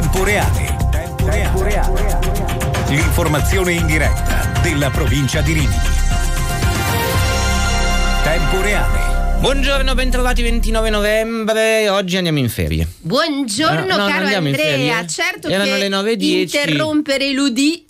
tempo reale. Tempo reale. L'informazione in diretta della provincia di Rimini. Tempo reale. Buongiorno, bentrovati 29 novembre, oggi andiamo in ferie. Buongiorno ah, no, caro Andrea, eh? certo Erano che le 9.10. interrompere l'udì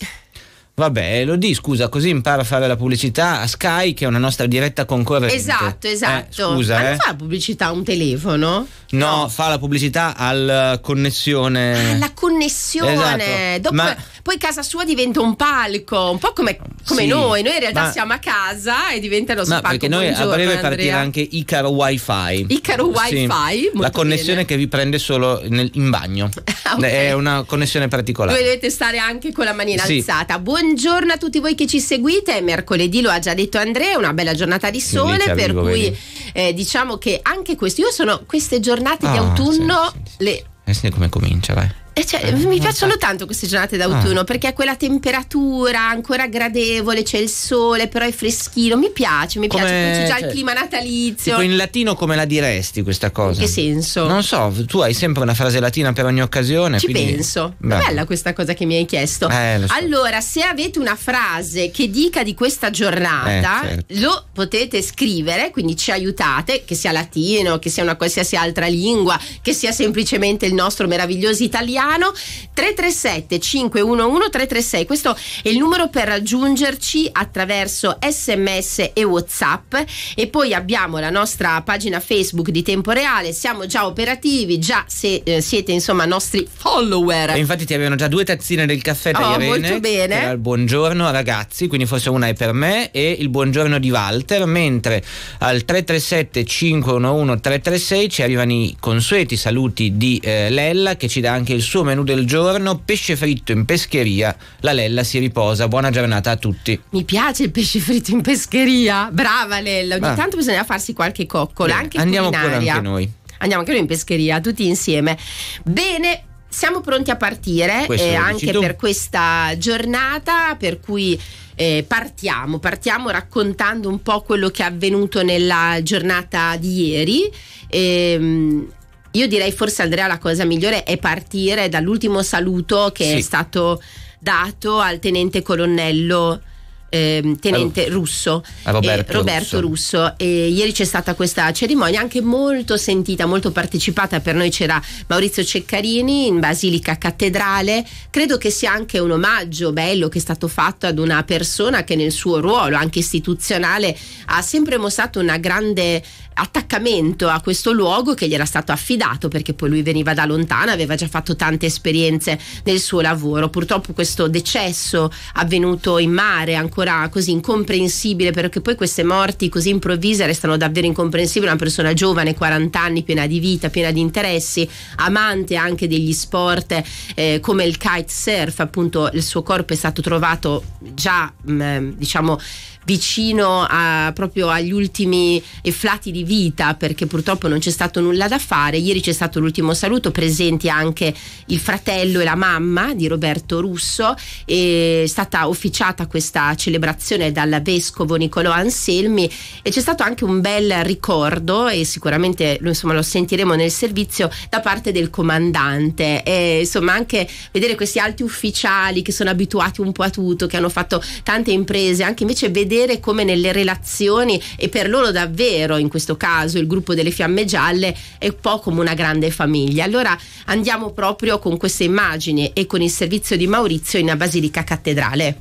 Vabbè, lo di, scusa, così impara a fare la pubblicità a Sky, che è una nostra diretta concorrente. Esatto, eh, esatto. Eh, scusa, Ma eh. fa la pubblicità a un telefono? No, no, fa la pubblicità alla connessione. Alla ah, connessione. Esatto. Dopo... Ma poi casa sua diventa un palco, un po' come, come sì, noi, noi in realtà ma, siamo a casa e diventa lo spazio. Ma perché noi a breve partire anche Icaro WiFi. Icaro WiFi, sì. la connessione bene. che vi prende solo nel, in bagno. Ah, okay. È una connessione particolare. Voi dovete stare anche con la manina sì. alzata. Buongiorno a tutti voi che ci seguite, è mercoledì, lo ha già detto Andrea, una bella giornata di sole, Invece, per cui eh, diciamo che anche questo, io sono queste giornate ah, di autunno le eh sì, come comincia, vai. Eh, cioè, eh, mi piacciono tanto queste giornate d'autunno ah. perché è quella temperatura ancora gradevole, c'è il sole, però è freschino. Mi piace, mi come, piace, c'è già cioè, il clima natalizio. Tipo in latino come la diresti questa cosa? In che senso? Non so, tu hai sempre una frase latina per ogni occasione. Ci quindi... penso. Beh. È bella questa cosa che mi hai chiesto. Eh, so. Allora, se avete una frase che dica di questa giornata, eh, certo. lo potete scrivere, quindi ci aiutate, che sia latino, che sia una qualsiasi altra lingua, che sia semplicemente il nostro meraviglioso italiano Milano 337 511 336. Questo è il numero per raggiungerci attraverso sms e whatsapp e poi abbiamo la nostra pagina Facebook di tempo reale, siamo già operativi, già se, eh, siete insomma nostri follower. E infatti ti avevano già due tazzine del caffè da oh, Irene, molto bene. il buongiorno ragazzi, quindi forse una è per me e il buongiorno di Walter, mentre al 337 511 336 ci arrivano i consueti saluti di eh, Lella che ci dà anche il suo suo menù del giorno, pesce fritto in pescheria. La Lella si riposa. Buona giornata a tutti. Mi piace il pesce fritto in pescheria. Brava Lella, ogni ah. tanto bisogna farsi qualche coccola, Beh, anche andiamo culinaria. Andiamo pure anche noi. Andiamo anche noi in pescheria, tutti insieme. Bene, siamo pronti a partire eh, anche per questa giornata, per cui eh, partiamo, partiamo raccontando un po' quello che è avvenuto nella giornata di ieri. Ehm, io direi forse Andrea la cosa migliore è partire dall'ultimo saluto che sì. è stato dato al tenente colonnello eh, tenente a, russo Roberto, eh, Roberto russo. russo. e ieri c'è stata questa cerimonia anche molto sentita molto partecipata per noi c'era Maurizio Ceccarini in Basilica Cattedrale credo che sia anche un omaggio bello che è stato fatto ad una persona che nel suo ruolo anche istituzionale ha sempre mostrato una grande attaccamento a questo luogo che gli era stato affidato perché poi lui veniva da lontano, aveva già fatto tante esperienze nel suo lavoro. Purtroppo questo decesso avvenuto in mare, ancora così incomprensibile, perché poi queste morti così improvvise restano davvero incomprensibili. Una persona giovane, 40 anni, piena di vita, piena di interessi, amante anche degli sport eh, come il kitesurf, appunto il suo corpo è stato trovato già mh, mm, diciamo vicino a, proprio agli ultimi efflati di vita perché purtroppo non c'è stato nulla da fare. Ieri c'è stato l'ultimo saluto, presenti anche il fratello e la mamma di Roberto Russo. È stata officiata questa celebrazione dal vescovo Nicolò Anselmi e c'è stato anche un bel ricordo e sicuramente insomma, lo sentiremo nel servizio da parte del comandante. E, insomma anche vedere questi alti ufficiali che sono abituati un po' a tutto, che hanno fatto tante imprese, anche invece vedere vedere come nelle relazioni e per loro davvero in questo caso il gruppo delle fiamme gialle è un po' come una grande famiglia. Allora andiamo proprio con queste immagini e con il servizio di Maurizio in una Basilica Cattedrale.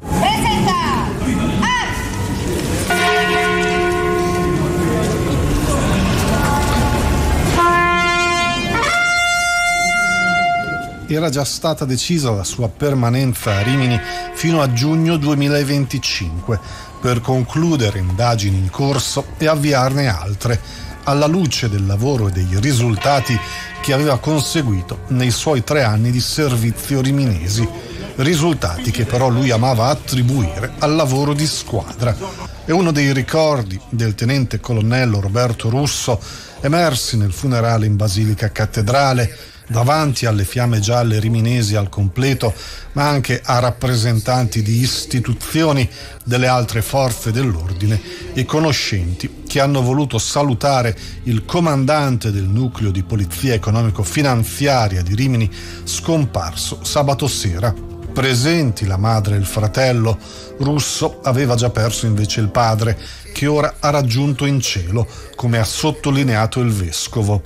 Presenta! era già stata decisa la sua permanenza a Rimini fino a giugno 2025, per concludere indagini in corso e avviarne altre, alla luce del lavoro e dei risultati che aveva conseguito nei suoi tre anni di servizio riminesi, risultati che però lui amava attribuire al lavoro di squadra. È uno dei ricordi del tenente colonnello Roberto Russo emersi nel funerale in Basilica Cattedrale davanti alle fiamme gialle riminesi al completo, ma anche a rappresentanti di istituzioni delle altre forze dell'ordine e conoscenti che hanno voluto salutare il comandante del nucleo di polizia economico-finanziaria di Rimini scomparso sabato sera presenti la madre e il fratello, Russo aveva già perso invece il padre, che ora ha raggiunto in cielo, come ha sottolineato il vescovo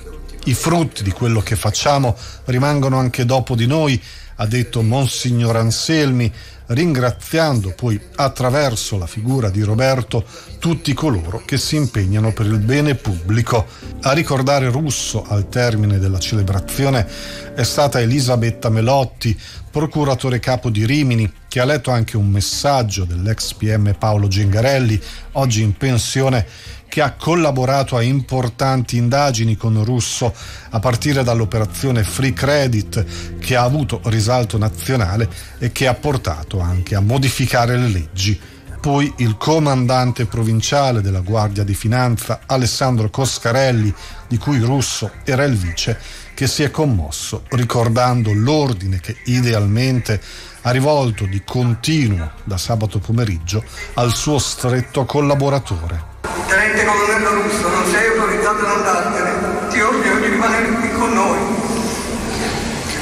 i frutti di quello che facciamo rimangono anche dopo di noi, ha detto Monsignor Anselmi, ringraziando poi attraverso la figura di Roberto tutti coloro che si impegnano per il bene pubblico. A ricordare Russo al termine della celebrazione è stata Elisabetta Melotti, procuratore capo di Rimini, che ha letto anche un messaggio dell'ex PM Paolo Gengarelli, oggi in pensione che ha collaborato a importanti indagini con Russo a partire dall'operazione Free Credit che ha avuto risalto nazionale e che ha portato anche a modificare le leggi. Poi il comandante provinciale della Guardia di Finanza Alessandro Coscarelli, di cui Russo era il vice, che si è commosso ricordando l'ordine che idealmente ha rivolto di continuo da sabato pomeriggio al suo stretto collaboratore. Tenente colonnello russo, non sei autorizzato ad andartene, ti ordino di rimanere qui con noi.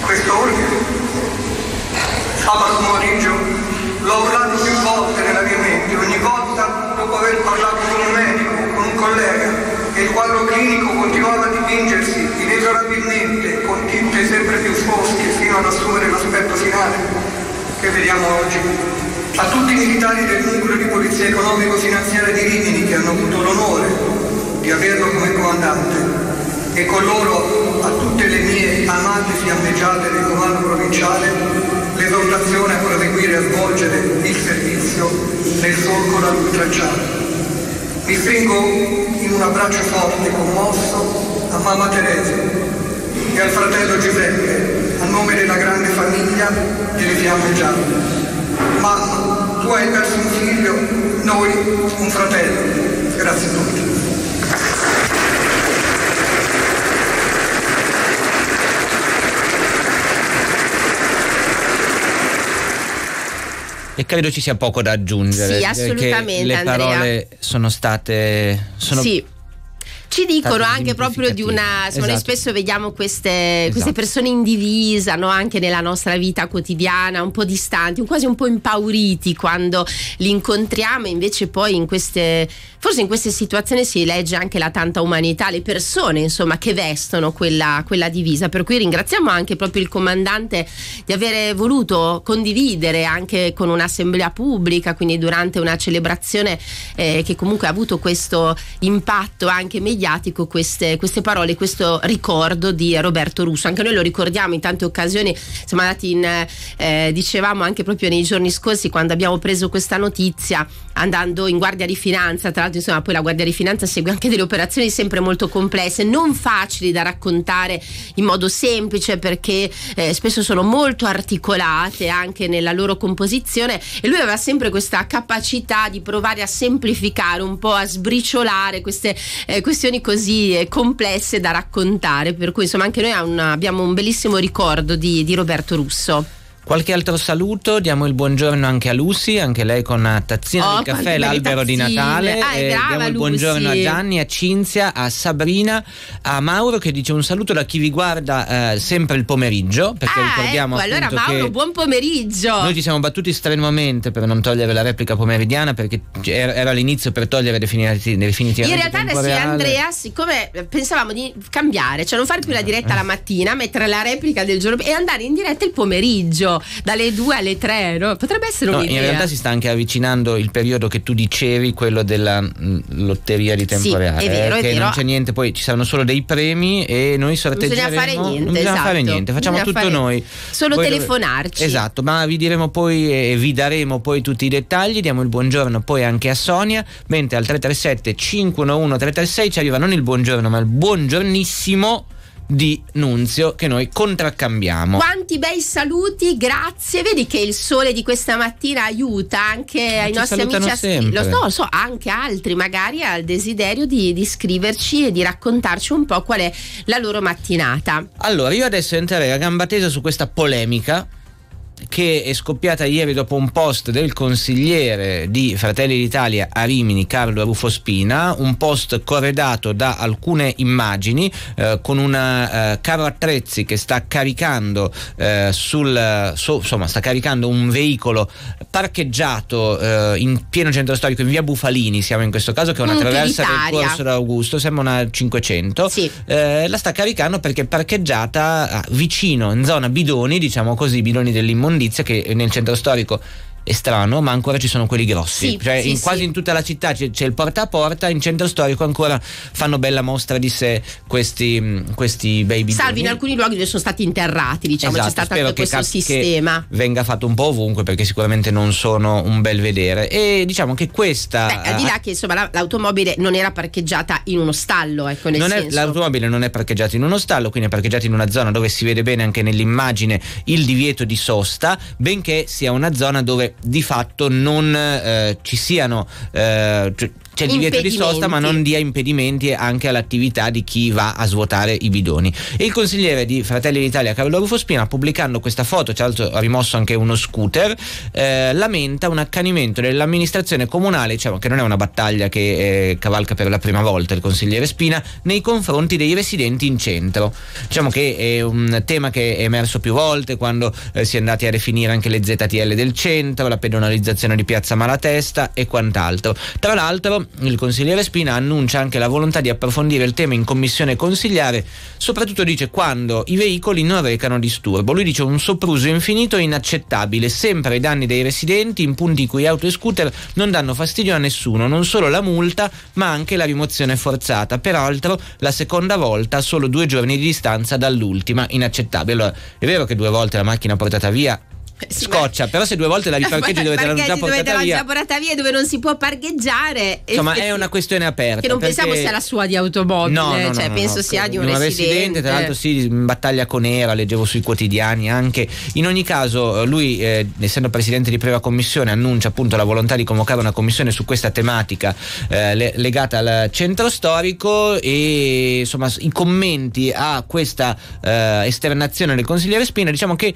Questo ordine, sabato pomeriggio, l'ho urlato più volte nella mia mente, ogni volta dopo aver parlato con un medico, con un collega, e il quadro clinico continuava a dipingersi inesorabilmente, con tinte sempre più fosche, fino ad assumere l'aspetto finale che vediamo oggi a tutti i militari del nucleo di polizia economico-finanziaria di Rimini che hanno avuto l'onore di averlo come comandante e con loro a tutte le mie amate fiammeggiate del comando provinciale l'esortazione a proseguire a svolgere il servizio nel solco da lui tracciato. Mi stringo in un abbraccio forte e commosso a mamma Teresa e al fratello Giuseppe a nome della grande famiglia delle fiamme gialle ma tu hai perso un figlio, noi un fratello. Grazie a tutti. E credo ci sia poco da aggiungere. Sì, assolutamente. le parole Andrea. sono state. Sono sì ci dicono anche proprio di una. Esatto. Noi spesso vediamo queste, queste esatto. persone in no? anche nella nostra vita quotidiana, un po' distanti, quasi un po' impauriti quando li incontriamo. Invece, poi in queste. Forse in queste situazioni si legge anche la tanta umanità, le persone insomma che vestono quella, quella divisa. Per cui ringraziamo anche proprio il comandante di avere voluto condividere anche con un'assemblea pubblica, quindi durante una celebrazione eh, che comunque ha avuto questo impatto anche mediatico mediatico queste, queste, parole, questo ricordo di Roberto Russo. Anche noi lo ricordiamo in tante occasioni, siamo andati in, eh, dicevamo anche proprio nei giorni scorsi quando abbiamo preso questa notizia andando in guardia di finanza, tra l'altro insomma poi la guardia di finanza segue anche delle operazioni sempre molto complesse, non facili da raccontare in modo semplice perché eh, spesso sono molto articolate anche nella loro composizione e lui aveva sempre questa capacità di provare a semplificare un po' a sbriciolare queste eh, questioni situazioni così eh, complesse da raccontare, per cui insomma anche noi una, abbiamo un bellissimo ricordo di, di Roberto Russo. Qualche altro saluto, diamo il buongiorno anche a Lucy, anche lei con una tazzina oh, di caffè, l'albero tazzine. di Natale. Ah, eh, brava, diamo il Lucy. buongiorno a Gianni, a Cinzia, a Sabrina, a Mauro che dice un saluto da chi vi guarda eh, sempre il pomeriggio, perché ah, ecco, ricordiamo ecco, allora Mauro, buon pomeriggio. Noi ci siamo battuti strenuamente per non togliere la replica pomeridiana perché era l'inizio per togliere definiti, definitivamente. In realtà adesso reale. Andrea, siccome pensavamo di cambiare, cioè non fare più la diretta la mattina, mettere la replica del giorno e andare in diretta il pomeriggio dalle 2 alle 3, no? potrebbe essere no, un'idea. In realtà si sta anche avvicinando il periodo che tu dicevi, quello della mm, lotteria di tempo Sì, è eh, vero, eh, è vero. non c'è niente, poi ci saranno solo dei premi e noi sorteggeremo. Non bisogna fare niente, non bisogna esatto. fare niente, facciamo bisogna tutto fare... noi. Solo poi telefonarci. Dove... Esatto, ma vi diremo poi e vi daremo poi tutti i dettagli, diamo il buongiorno poi anche a Sonia, mentre al 337 511 336 ci arriva non il buongiorno, ma il buongiornissimo di Nunzio che noi contraccambiamo. Quanti bei saluti, grazie. Vedi che il sole di questa mattina aiuta anche Ma ai nostri amici lo, no, lo so, anche altri magari al desiderio di, di, scriverci e di raccontarci un po' qual è la loro mattinata. Allora, io adesso entrerei a gamba tesa su questa polemica che è scoppiata ieri dopo un post del consigliere di Fratelli d'Italia a Rimini, Carlo Rufo Spina, un post corredato da alcune immagini eh, con un eh, carro attrezzi che sta caricando, eh, sul, so, insomma, sta caricando un veicolo parcheggiato eh, in pieno centro storico in via Bufalini, siamo in questo caso che è una traversa del corso d'Augusto, sembra una 500. Sì. Eh, la sta caricando perché è parcheggiata ah, vicino in zona bidoni, diciamo così, bidoni dell'immobile immondizia che nel centro storico è strano, ma ancora ci sono quelli grossi. Sì, cioè, sì, in, quasi sì. in tutta la città c'è, c'è, il porta a porta, in centro storico ancora fanno bella mostra di sé questi, mm, questi baby. Salvi in alcuni luoghi dove sono stati interrati, diciamo, esatto, c'è stato anche questo cap- sistema. venga fatto un po' ovunque perché sicuramente non sono un bel vedere. E diciamo che questa. Beh, al di là che insomma l'automobile non era parcheggiata in uno stallo, ecco, nel non senso. È, l'automobile non è parcheggiata in uno stallo, quindi è parcheggiata in una zona dove si vede bene anche nell'immagine il divieto di sosta, benché sia una zona dove di fatto non eh, ci siano, eh, cioè, c'è il divieto di sosta ma non dia impedimenti anche all'attività di chi va a svuotare i bidoni. il consigliere di Fratelli d'Italia Carlo Rufo Spina pubblicando questa foto, tra l'altro ha rimosso anche uno scooter, eh, lamenta un accanimento dell'amministrazione comunale, diciamo che non è una battaglia che eh, cavalca per la prima volta il consigliere Spina, nei confronti dei residenti in centro. Diciamo che è un tema che è emerso più volte quando eh, si è andati a definire anche le ZTL del centro, la pedonalizzazione di Piazza Malatesta e quant'altro. Tra l'altro il consigliere Spina annuncia anche la volontà di approfondire il tema in commissione consigliare, soprattutto dice quando i veicoli non recano disturbo. Lui dice un sopruso infinito e inaccettabile, sempre ai danni dei residenti in punti in cui auto e scooter non danno fastidio a nessuno, non solo la multa ma anche la rimozione forzata, peraltro la seconda volta solo due giorni di distanza dall'ultima, inaccettabile. Allora, è vero che due volte la macchina portata via eh, scoccia, però se due volte la riparcheggi dove te l'hanno già portata via. già portata via dove non si può parcheggiare. Insomma, è una questione aperta. Che non pensiamo sia la sua di automobile, no, no, cioè no, penso sia di un, un residente. Tra l'altro sì, in battaglia con Era, leggevo sui quotidiani anche. In ogni caso eh, lui, eh, essendo presidente di prima commissione, annuncia appunto la volontà di convocare una commissione su questa tematica eh, le, legata al centro storico e insomma i commenti a questa eh, esternazione del consigliere Spina, diciamo che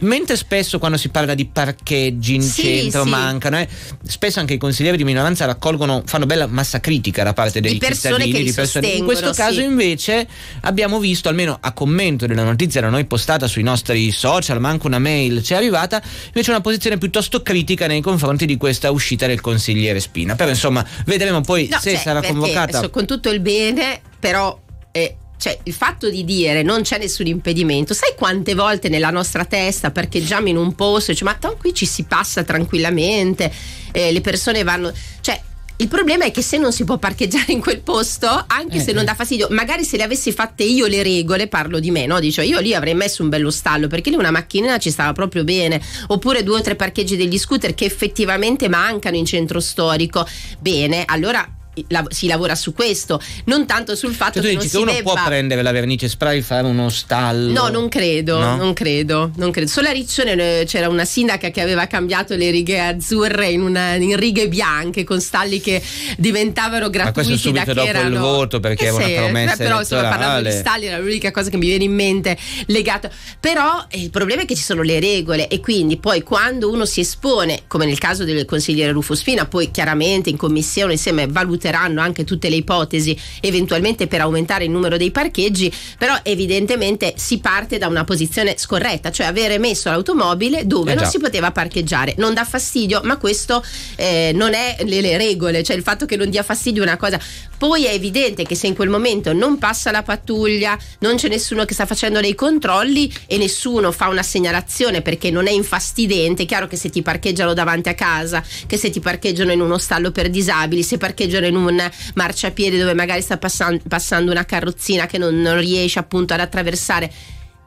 mentre spesso spesso quando si parla di parcheggi in sì, centro sì. mancano, eh, spesso anche i consiglieri di minoranza raccolgono, fanno bella massa critica da parte dei di cittadini, che di persone. In questo sì. caso invece abbiamo visto, almeno a commento della notizia da noi postata sui nostri social, ma anche una mail ci è arrivata, invece una posizione piuttosto critica nei confronti di questa uscita del consigliere Spina. Però insomma vedremo poi no, se cioè, sarà convocata. Con tutto il bene, però... Eh, cioè il fatto di dire non c'è nessun impedimento, sai quante volte nella nostra testa parcheggiamo in un posto e cioè, ma tanto qui ci si passa tranquillamente, eh, le persone vanno, cioè il problema è che se non si può parcheggiare in quel posto, anche eh, se non eh. dà fastidio, magari se le avessi fatte io le regole, parlo di me, no? Dice, io lì avrei messo un bello stallo perché lì una macchinina ci stava proprio bene, oppure due o tre parcheggi degli scooter che effettivamente mancano in centro storico. Bene, allora la, si lavora su questo, non tanto sul fatto cioè, che, non che uno debba... può prendere la vernice spray e fare uno stallo. No, non credo, no? non credo, non credo. Solo a Riccione eh, c'era una sindaca che aveva cambiato le righe azzurre in, una, in righe bianche con stalli che diventavano gratuiti. Ma questo subito dopo erano... il voto perché eh, era una eh promessa Però insomma parlando di stalli era l'unica cosa che mi viene in mente legata. Però eh, il problema è che ci sono le regole e quindi poi quando uno si espone, come nel caso del consigliere Rufo Spina, poi chiaramente in commissione insieme valuterà valuteranno anche tutte le ipotesi eventualmente per aumentare il numero dei parcheggi, però evidentemente si parte da una posizione scorretta, cioè avere messo l'automobile dove eh non si poteva parcheggiare. Non dà fastidio, ma questo eh, non è le, le regole, cioè il fatto che non dia fastidio è una cosa poi è evidente che se in quel momento non passa la pattuglia, non c'è nessuno che sta facendo dei controlli e nessuno fa una segnalazione perché non è infastidente, è chiaro che se ti parcheggiano davanti a casa, che se ti parcheggiano in uno stallo per disabili, se parcheggiano in un marciapiede dove magari sta passan- passando una carrozzina che non, non riesce appunto ad attraversare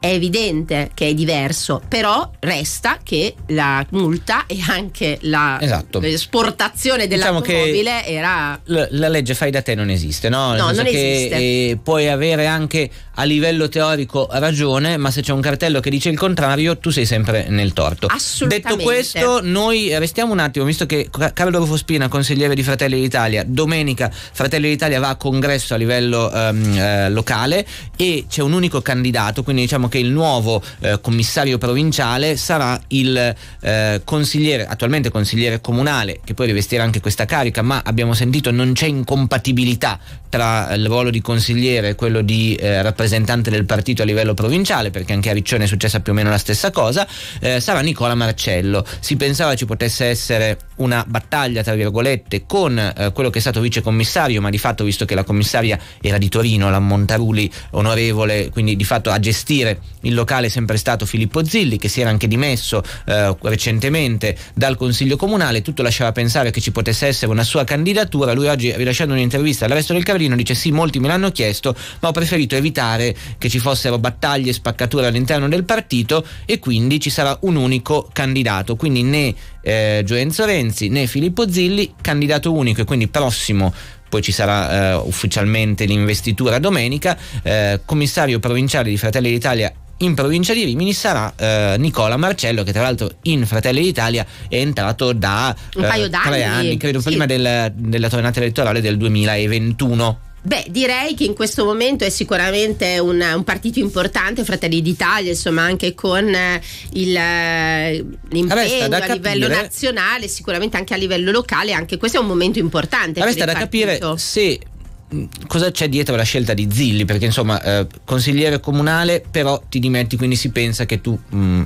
è evidente che è diverso, però resta che la multa e anche la esatto. Eh, esportazione diciamo dell'automobile diciamo era... La, la legge fai da te non esiste, no? no non esiste. Eh, puoi avere anche a livello teorico ragione, ma se c'è un cartello che dice il contrario, tu sei sempre nel torto. Assolutamente. Detto questo, noi restiamo un attimo, visto che Carlo Rufo Spina, consigliere di Fratelli d'Italia, domenica Fratelli d'Italia va a congresso a livello ehm, eh, locale e c'è un unico candidato, quindi diciamo che che il nuovo eh, commissario provinciale sarà il eh, consigliere, attualmente consigliere comunale, che poi rivestirà anche questa carica, ma abbiamo sentito non c'è incompatibilità tra il ruolo di consigliere e quello di eh, rappresentante del partito a livello provinciale, perché anche a Riccione è successa più o meno la stessa cosa, eh, sarà Nicola Marcello. Si pensava ci potesse essere una battaglia, tra virgolette, con eh, quello che è stato vicecommissario, ma di fatto, visto che la commissaria era di Torino, la Montaruli onorevole, quindi di fatto a gestire il locale è sempre stato Filippo Zilli che si era anche dimesso eh, recentemente dal Consiglio Comunale, tutto lasciava pensare che ci potesse essere una sua candidatura, lui oggi rilasciando un'intervista al resto del Carlino dice sì molti me l'hanno chiesto ma ho preferito evitare che ci fossero battaglie e spaccature all'interno del partito e quindi ci sarà un unico candidato, quindi né eh, Gioenzo Renzi né Filippo Zilli, candidato unico e quindi prossimo poi ci sarà eh, ufficialmente l'investitura domenica, eh, commissario provinciale di Fratelli d'Italia in provincia di Rimini sarà eh, Nicola Marcello che tra l'altro in Fratelli d'Italia è entrato da eh, tre anni, credo sì. prima del, della tornata elettorale del 2021. Beh, direi che in questo momento è sicuramente un, un partito importante, Fratelli d'Italia, insomma, anche con eh, il, eh, eh l'impegno a capire, livello nazionale, sicuramente anche a livello locale, anche questo è un momento importante. Resta da capire se cosa c'è dietro la scelta di Zilli? Perché insomma, eh, consigliere comunale, però ti dimetti, quindi si pensa che tu. Mh,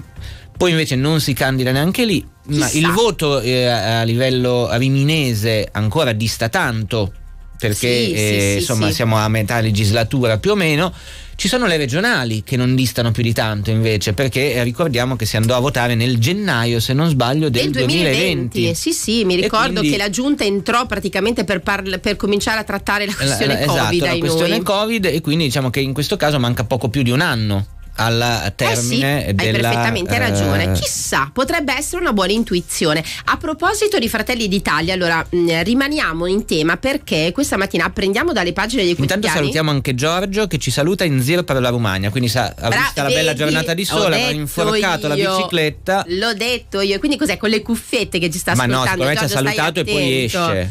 poi invece non si candida neanche lì, Chissà. ma il voto eh, a livello riminese ancora dista tanto perché sì, eh, sì, insomma sì. siamo a metà legislatura più o meno. Ci sono le regionali che non distano più di tanto invece, perché eh, ricordiamo che si andò a votare nel gennaio, se non sbaglio, del, del 2020. 2020. Sì, sì, mi ricordo quindi... che la giunta entrò praticamente per, parla, per cominciare a trattare la questione eh, esatto, la, la, Covid. Esatto, la questione noi. Covid e quindi diciamo che in questo caso manca poco più di un anno al termine eh sì, della, Hai perfettamente ragione. Eh, Chissà, potrebbe essere una buona intuizione. A proposito di Fratelli d'Italia, allora mh, mm, rimaniamo in tema perché questa mattina apprendiamo dalle pagine dei quotidiani. Intanto salutiamo anche Giorgio che ci saluta in zero per la Romagna, quindi sa, ha Bra- vista vedi, la bella giornata di sole, ha inforcato io, la bicicletta. L'ho detto io, quindi cos'è con le cuffiette che ci sta Ma ascoltando? Ma no, sicuramente ha salutato e poi esce.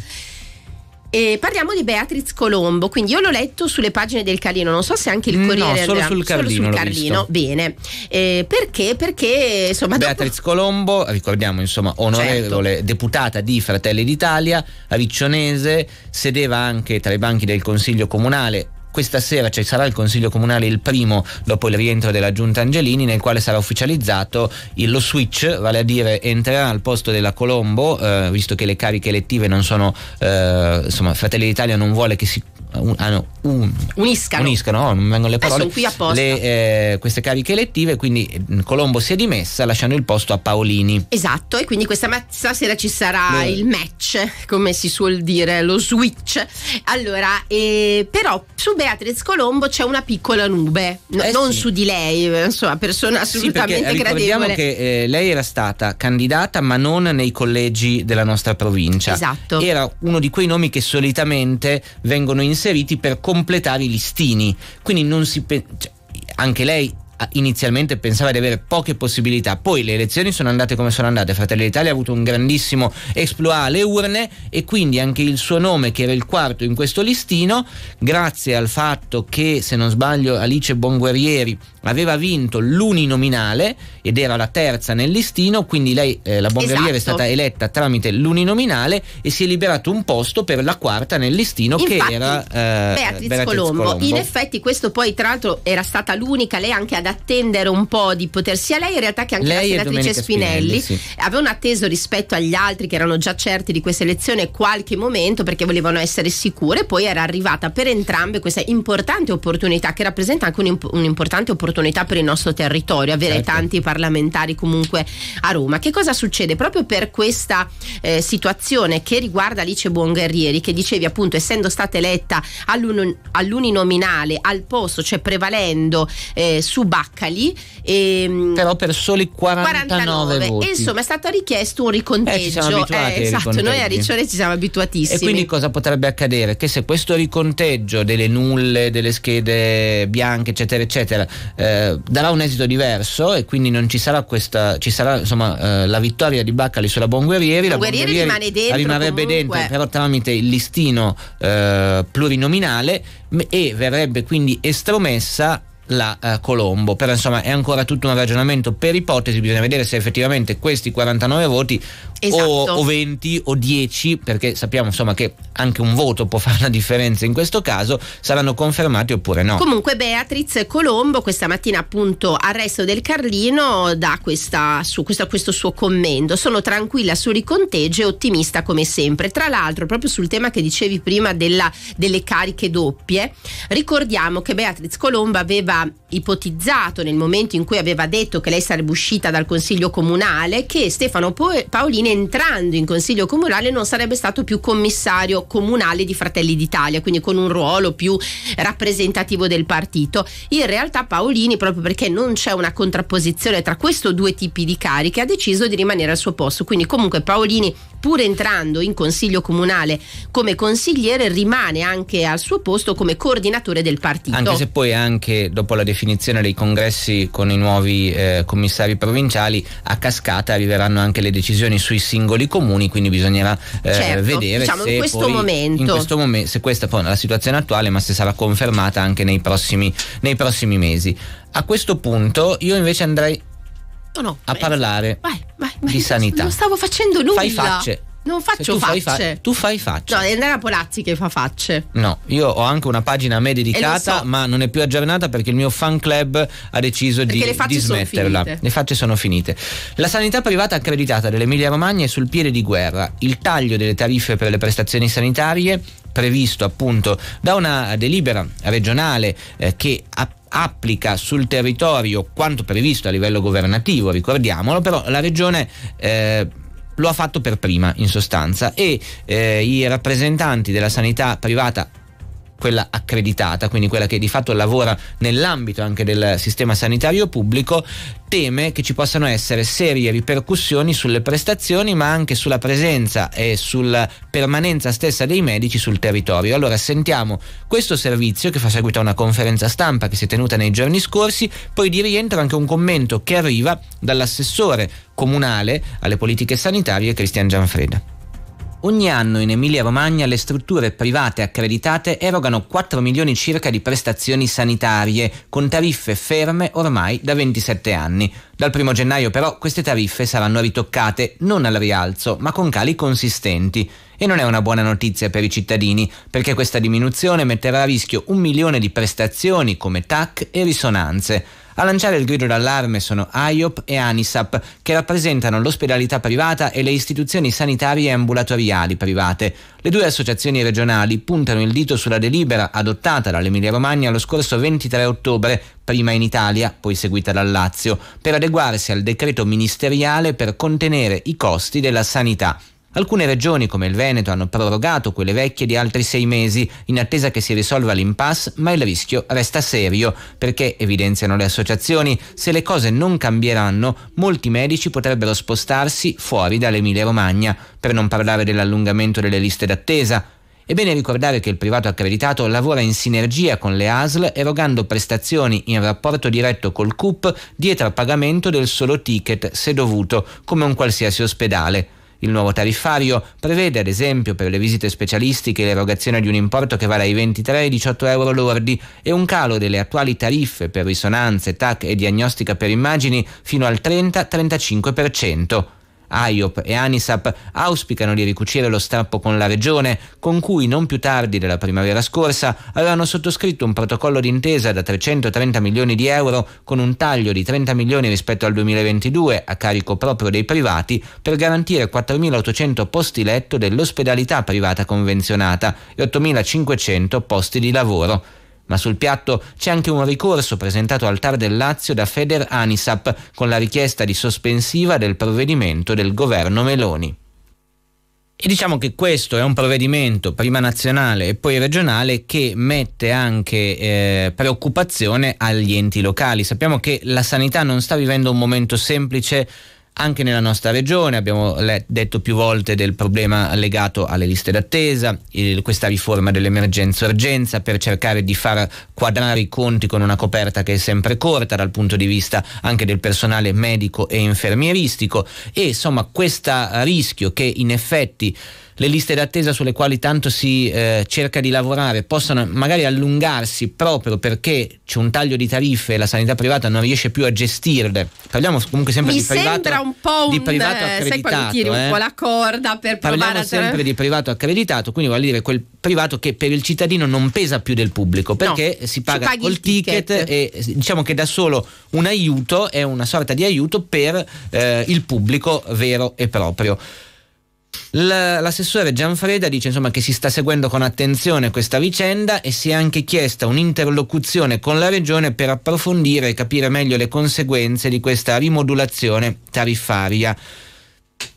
E parliamo di Beatriz Colombo, quindi io l'ho letto sulle pagine del Carlino, non so se anche il mm, Corriere no, solo sul Carlino. Solo sul Carlino, bene. Eh, perché? Perché insomma... Beatriz dopo... Colombo, ricordiamo insomma, onorevole certo. deputata di Fratelli d'Italia, riccionese, sedeva anche tra i banchi del Consiglio Comunale questa sera ci sarà il Consiglio Comunale, il primo dopo il rientro della Giunta Angelini, nel quale sarà ufficializzato il, lo switch, vale a dire entrerà al posto della Colombo, eh, visto che le cariche elettive non sono, eh, insomma Fratelli d'Italia non vuole che si un, ah no, un, uniscano, uniscano oh, non vengono le eh, parole, le, eh, queste cariche elettive, quindi mm, Colombo si è dimessa lasciando il posto a Paolini. Esatto, e quindi questa sera ci sarà le... il match, come si suol dire, lo switch. Allora, eh, però su Beatriz Colombo c'è una piccola nube, no, eh non su di lei, eh, insomma, persona assolutamente sì, gradevole. che eh, lei era stata candidata ma non nei collegi della nostra provincia. Esatto. Era uno di quei nomi che solitamente vengono inseriti inseriti per completare i listini. Quindi non si... Pe- cioè, anche lei inizialmente pensava di avere poche possibilità, poi le elezioni sono andate come sono andate, Fratelli d'Italia ha avuto un grandissimo exploit alle urne e quindi anche il suo nome che era il quarto in questo listino, grazie al fatto che se non sbaglio Alice Bonguerrieri aveva vinto l'uninominale ed era la terza nel listino, quindi lei, eh, la Bonguerrieri esatto. è stata eletta tramite l'uninominale e si è liberato un posto per la quarta nel listino Infatti, che era eh, Beatriz, Beatriz Colombo. Colombo. In effetti questo poi tra l'altro era stata l'unica, lei anche ha ad attendere un po' di potersi a lei, in realtà che anche lei la senatrice Spinelli, Spinelli sì. avevano atteso rispetto agli altri che erano già certi di questa elezione qualche momento perché volevano essere sicure, poi era arrivata per entrambe questa importante opportunità che rappresenta anche un, un'importante opportunità per il nostro territorio, avere certo. tanti parlamentari comunque a Roma. Che cosa succede? Proprio per questa eh, situazione che riguarda Alice Buonguerrieri, che dicevi appunto essendo stata eletta all'un- all'uninominale al posto, cioè prevalendo eh, su Baccali. E, ehm, Però per soli 49, 49. voti. E insomma è stato richiesto un riconteggio. Eh, ci siamo eh, esatto, noi a Riccione ci siamo abituatissimi. E quindi cosa potrebbe accadere? Che se questo riconteggio delle nulle, delle schede bianche, eccetera, eccetera, eh, darà un esito diverso e quindi non ci sarà questa, ci sarà insomma eh, la vittoria di Baccali sulla Bonguerrieri. La Bonguerrieri, Bonguerrieri rimane dentro. Rimarrebbe comunque. dentro, però tramite il listino eh, plurinominale e verrebbe quindi estromessa la eh, Colombo. Però insomma è ancora tutto un ragionamento per ipotesi, bisogna vedere se effettivamente questi 49 voti esatto. o, o, 20 o 10, perché sappiamo insomma che anche un voto può fare la differenza in questo caso, saranno confermati oppure no. Comunque Beatriz Colombo questa mattina appunto al resto del Carlino dà questa, su, questa, questo suo commento, sono tranquilla sul riconteggio e ottimista come sempre. Tra l'altro proprio sul tema che dicevi prima della, delle cariche doppie, ricordiamo che Beatriz Colombo aveva aveva ipotizzato nel momento in cui aveva detto che lei sarebbe uscita dal consiglio comunale che Stefano Paolini entrando in consiglio comunale non sarebbe stato più commissario comunale di Fratelli d'Italia, quindi con un ruolo più rappresentativo del partito. In realtà Paolini, proprio perché non c'è una contrapposizione tra questi due tipi di cariche, ha deciso di rimanere al suo posto. Quindi comunque Paolini pur entrando in consiglio comunale come consigliere, rimane anche al suo posto come coordinatore del partito. Anche se poi anche dopo la definizione dei congressi con i nuovi eh, commissari provinciali, a cascata arriveranno anche le decisioni sui singoli comuni, quindi bisognerà eh, certo, vedere diciamo se in questo poi, momento in questo momen- se questa è la situazione attuale, ma se sarà confermata anche nei prossimi, nei prossimi mesi. A questo punto io invece andrei No, no, a parlare vai, vai, vai, di sanità. Non stavo facendo nulla. Fai facce. Non faccio tu facce. Fai fa- tu fai facce. No, è Andrea Polazzi che fa facce. No, io ho anche una pagina a me dedicata, so. ma non è più aggiornata perché il mio fan club ha deciso di, di, smetterla. Le facce sono finite. La sanità privata accreditata dell'Emilia Romagna è sul piede di guerra. Il taglio delle tariffe per le prestazioni sanitarie previsto appunto da una delibera regionale eh, che ha applica sul territorio quanto previsto a livello governativo, ricordiamolo, però la regione eh, lo ha fatto per prima in sostanza e eh, i rappresentanti della sanità privata quella accreditata, quindi quella che di fatto lavora nell'ambito anche del sistema sanitario pubblico, teme che ci possano essere serie ripercussioni sulle prestazioni, ma anche sulla presenza e sulla permanenza stessa dei medici sul territorio. Allora sentiamo questo servizio che fa seguito a una conferenza stampa che si è tenuta nei giorni scorsi, poi di rientro anche un commento che arriva dall'assessore comunale alle politiche sanitarie Cristian Gianfreda. Ogni anno in Emilia-Romagna le strutture private accreditate erogano 4 milioni circa di prestazioni sanitarie, con tariffe ferme ormai da 27 anni. Dal 1 gennaio però queste tariffe saranno ritoccate, non al rialzo, ma con cali consistenti. E non è una buona notizia per i cittadini, perché questa diminuzione metterà a rischio un milione di prestazioni come TAC e risonanze. A lanciare il grido d'allarme sono IOP e ANISAP, che rappresentano l'ospedalità privata e le istituzioni sanitarie e ambulatoriali private. Le due associazioni regionali puntano il dito sulla delibera adottata dall'Emilia Romagna lo scorso 23 ottobre, prima in Italia, poi seguita dal Lazio, per adeguarsi al decreto ministeriale per contenere i costi della sanità. Alcune regioni come il Veneto hanno prorogato quelle vecchie di altri sei mesi in attesa che si risolva l'impasse, ma il rischio resta serio perché, evidenziano le associazioni, se le cose non cambieranno, molti medici potrebbero spostarsi fuori dall'Emilia Romagna, per non parlare dell'allungamento delle liste d'attesa, è bene ricordare che il privato accreditato lavora in sinergia con le ASL erogando prestazioni in rapporto diretto col CUP dietro al pagamento del solo ticket se dovuto, come un qualsiasi ospedale. Il nuovo tariffario prevede, ad esempio, per le visite specialistiche l'erogazione di un importo che vale dai 23 ai 18 euro lordi e un calo delle attuali tariffe per risonanze, TAC e diagnostica per immagini fino al 30-35%. AIOP e ANISAP auspicano di ricucire lo strappo con la Regione, con cui non più tardi della primavera scorsa avevano sottoscritto un protocollo d'intesa da 330 milioni di euro con un taglio di 30 milioni rispetto al 2022 a carico proprio dei privati per garantire 4.800 posti letto dell'ospedalità privata convenzionata e 8.500 posti di lavoro. Ma sul piatto c'è anche un ricorso presentato al TAR del Lazio da Feder Anisap con la richiesta di sospensiva del provvedimento del governo Meloni. E diciamo che questo è un provvedimento, prima nazionale e poi regionale, che mette anche eh, preoccupazione agli enti locali. Sappiamo che la sanità non sta vivendo un momento semplice anche nella nostra regione, abbiamo detto più volte del problema legato alle liste d'attesa, questa riforma dell'emergenza-urgenza per cercare di far quadrare i conti con una coperta che è sempre corta dal punto di vista anche del personale medico e infermieristico e insomma questo rischio che in effetti le liste d'attesa sulle quali tanto si eh, cerca di lavorare possano magari allungarsi proprio perché c'è un taglio di tariffe e la sanità privata non riesce più a gestirle. Parliamo comunque sempre Mi di privato. Mi sembra un po' un di privato eh, accreditato, sai, tiri eh. un po' la corda per Parliamo sempre di privato accreditato, quindi vuol dire quel privato che per il cittadino non pesa più del pubblico perché no, si paga col ticket. ticket. e diciamo che da solo un aiuto è una sorta di aiuto per eh, il pubblico vero e proprio. L'assessore Gianfreda dice insomma, che si sta seguendo con attenzione questa vicenda e si è anche chiesta un'interlocuzione con la regione per approfondire e capire meglio le conseguenze di questa rimodulazione tariffaria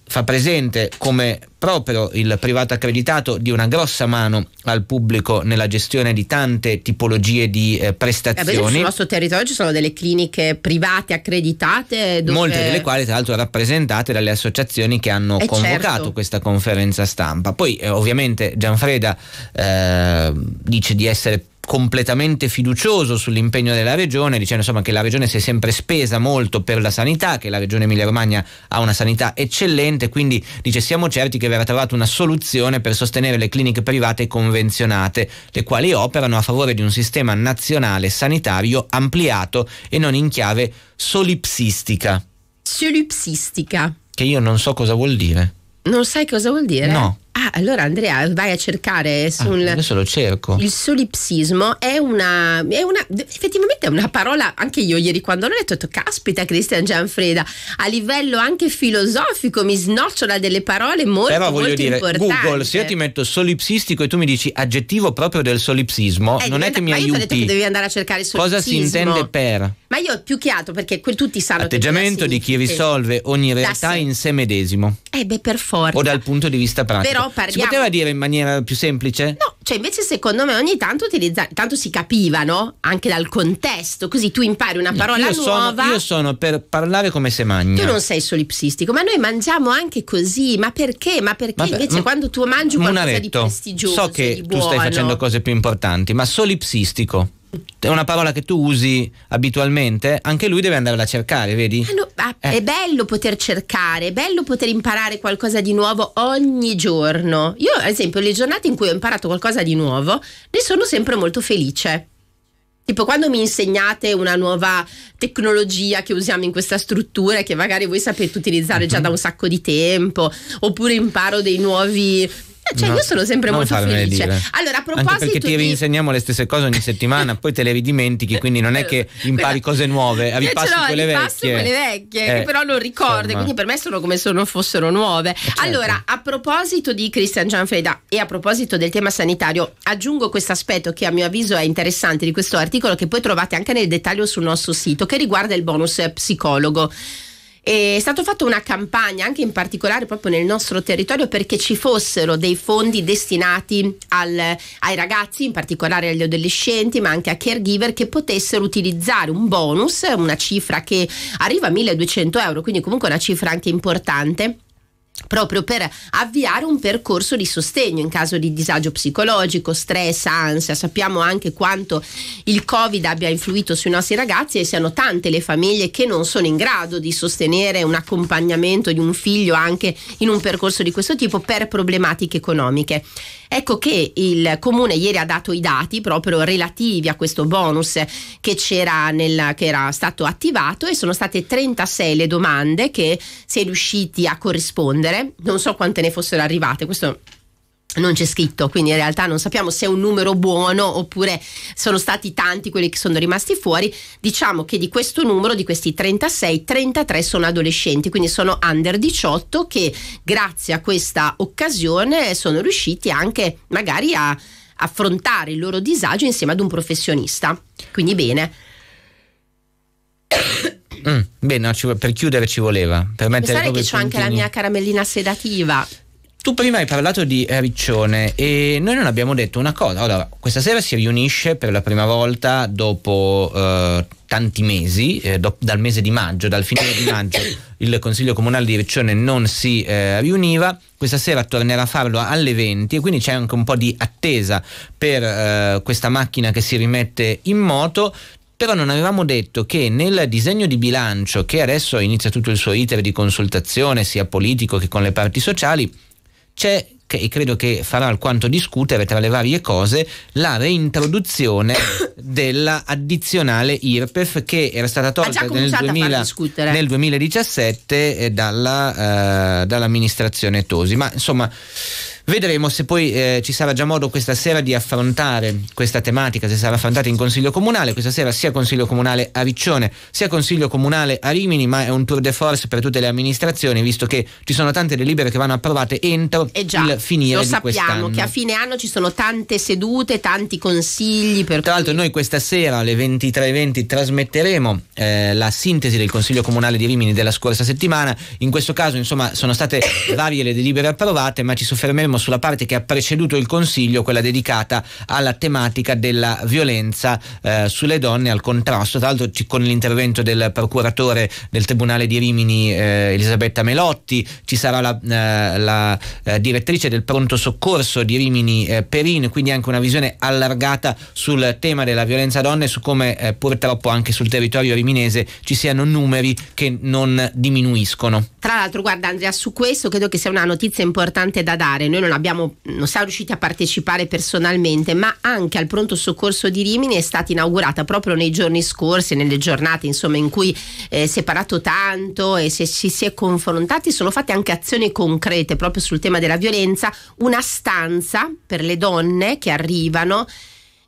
fa presente come proprio il privato accreditato di una grossa mano al pubblico nella gestione di tante tipologie di eh, eh prestazioni. Eh, sul nostro territorio ci sono delle cliniche private accreditate. Dove... Molte delle quali tra l'altro rappresentate dalle associazioni che hanno eh, convocato certo. questa conferenza stampa. Poi eh, ovviamente Gianfreda eh, dice di essere completamente fiducioso sull'impegno della regione, dicendo insomma, che la regione si è sempre spesa molto per la sanità, che la regione Emilia-Romagna ha una sanità eccellente, quindi dice siamo certi che verrà trovata una soluzione per sostenere le cliniche private convenzionate, le quali operano a favore di un sistema nazionale sanitario ampliato e non in chiave solipsistica. Solipsistica. Che io non so cosa vuol dire. Non sai cosa vuol dire? No. Ah, allora Andrea, vai a cercare sul. Ah, adesso lo cerco. Il solipsismo è una, è una, Effettivamente è una parola. Anche io, ieri, quando l'ho letto, ho detto: Caspita, Cristian Gianfreda, a livello anche filosofico, mi snocciola delle parole molto, Però voglio molto dire, importanti. Google, se io ti metto solipsistico e tu mi dici aggettivo proprio del solipsismo, eh, non è che mi aiuti. Ma io ti ho detto che devi andare a cercare il solipsismo. Cosa si intende per? Ma io più che altro, perché quel, tutti sanno. Atteggiamento di chi risolve ogni realtà in sé medesimo. Eh, beh, per forza. O dal punto di vista pratico. Però Parliamo. Si poteva dire in maniera più semplice? No, cioè invece secondo me ogni tanto utilizzare, tanto si capiva, no? Anche dal contesto, così tu impari una parola no, io nuova. Sono, io sono per parlare come se mangi. Tu non sei solipsistico, ma noi mangiamo anche così, ma perché? Ma perché ma invece ma, quando tu mangi qualcosa Monaretto, di prestigioso, so che tu stai facendo cose più importanti, ma solipsistico è una parola che tu usi abitualmente, anche lui deve andarla a cercare, vedi? Ah, no, ah, eh. È bello poter cercare, è bello poter imparare qualcosa di nuovo ogni giorno. Io, ad esempio, le giornate in cui ho imparato qualcosa di nuovo, ne sono sempre molto felice. Tipo quando mi insegnate una nuova tecnologia che usiamo in questa struttura che magari voi sapete utilizzare già da un sacco di tempo, oppure imparo dei nuovi eh, cioè no, io sono sempre molto felice. Dire. Allora, a proposito Anche perché ti di... insegniamo le stesse cose ogni settimana, poi te le dimentichi, eh, quindi non è che impari cose nuove, eh, ripassi no, quelle vecchie. quelle vecchie, eh, però non ricordo, quindi per me sono come se non fossero nuove. Certo. Allora, a proposito di Christian Gianfreda e a proposito del tema sanitario, aggiungo questo aspetto che a mio avviso è interessante di questo articolo che poi trovate anche nel dettaglio sul nostro sito che riguarda il bonus psicologo è stata fatta una campagna anche in particolare proprio nel nostro territorio perché ci fossero dei fondi destinati al, ai ragazzi, in particolare agli adolescenti, ma anche a caregiver che potessero utilizzare un bonus, una cifra che arriva a 1200 euro, quindi comunque una cifra anche importante proprio per avviare un percorso di sostegno in caso di disagio psicologico, stress, ansia. Sappiamo anche quanto il Covid abbia influito sui nostri ragazzi e siano tante le famiglie che non sono in grado di sostenere un accompagnamento di un figlio anche in un percorso di questo tipo per problematiche economiche. Ecco che il comune ieri ha dato i dati proprio relativi a questo bonus che, nel, che era stato attivato e sono state 36 le domande che si è riusciti a corrispondere. Non so quante ne fossero arrivate, questo non c'è scritto, quindi in realtà non sappiamo se è un numero buono oppure sono stati tanti quelli che sono rimasti fuori. Diciamo che di questo numero, di questi 36, 33 sono adolescenti, quindi sono under 18 che grazie a questa occasione sono riusciti anche magari a affrontare il loro disagio insieme ad un professionista. Quindi bene. Mm, bene, no, per chiudere ci voleva. Per mettere Pensare che c'ho anche la mia caramellina sedativa. Tu prima hai parlato di Riccione e noi non abbiamo detto una cosa. Allora, questa sera si riunisce per la prima volta dopo eh, tanti mesi, eh, do, dal mese di maggio, dal fine di maggio il Consiglio Comunale di Riccione non si eh, riuniva, questa sera tornerà a farlo alle 20 e quindi c'è anche un po' di attesa per eh, questa macchina che si rimette in moto però non avevamo detto che nel disegno di bilancio che adesso inizia tutto il suo iter di consultazione sia politico che con le parti sociali c'è e credo che farà alquanto discutere tra le varie cose la reintroduzione della addizionale IRPEF che era stata tolta nel, 2000, nel, 2017 eh, dalla, eh, dall'amministrazione Tosi ma insomma Vedremo se poi eh, ci sarà già modo questa sera di affrontare questa tematica, se sarà affrontata in Consiglio Comunale, questa sera sia Consiglio Comunale a Riccione, sia Consiglio Comunale a Rimini, ma è un tour de force per tutte le amministrazioni, visto che ci sono tante delibere che vanno approvate entro eh già, il finire lo sappiamo che a fine anno ci sono tante sedute, tanti consigli. Tra cui... l'altro noi questa sera alle 23.20 trasmetteremo eh, la sintesi del Consiglio Comunale di Rimini della scorsa settimana, in questo caso insomma sono state varie le delibere approvate, ma ci soffermeremo torniamo sulla parte che ha preceduto il Consiglio, quella dedicata alla tematica della violenza eh, sulle donne, al contrasto, tra l'altro con l'intervento del procuratore del Tribunale di Rimini eh, Elisabetta Melotti, ci sarà la, eh, la eh, direttrice del pronto soccorso di Rimini eh, Perin, quindi anche una visione allargata sul tema della violenza a donne e su come eh, purtroppo anche sul territorio riminese ci siano numeri che non diminuiscono. Tra l'altro guarda Andrea, su questo credo che sia una notizia importante da dare, noi non non, abbiamo, non siamo riusciti a partecipare personalmente, ma anche al pronto soccorso di Rimini è stata inaugurata proprio nei giorni scorsi, nelle giornate insomma, in cui eh, si è parlato tanto e si, ci si è confrontati, sono fatte anche azioni concrete proprio sul tema della violenza, una stanza per le donne che arrivano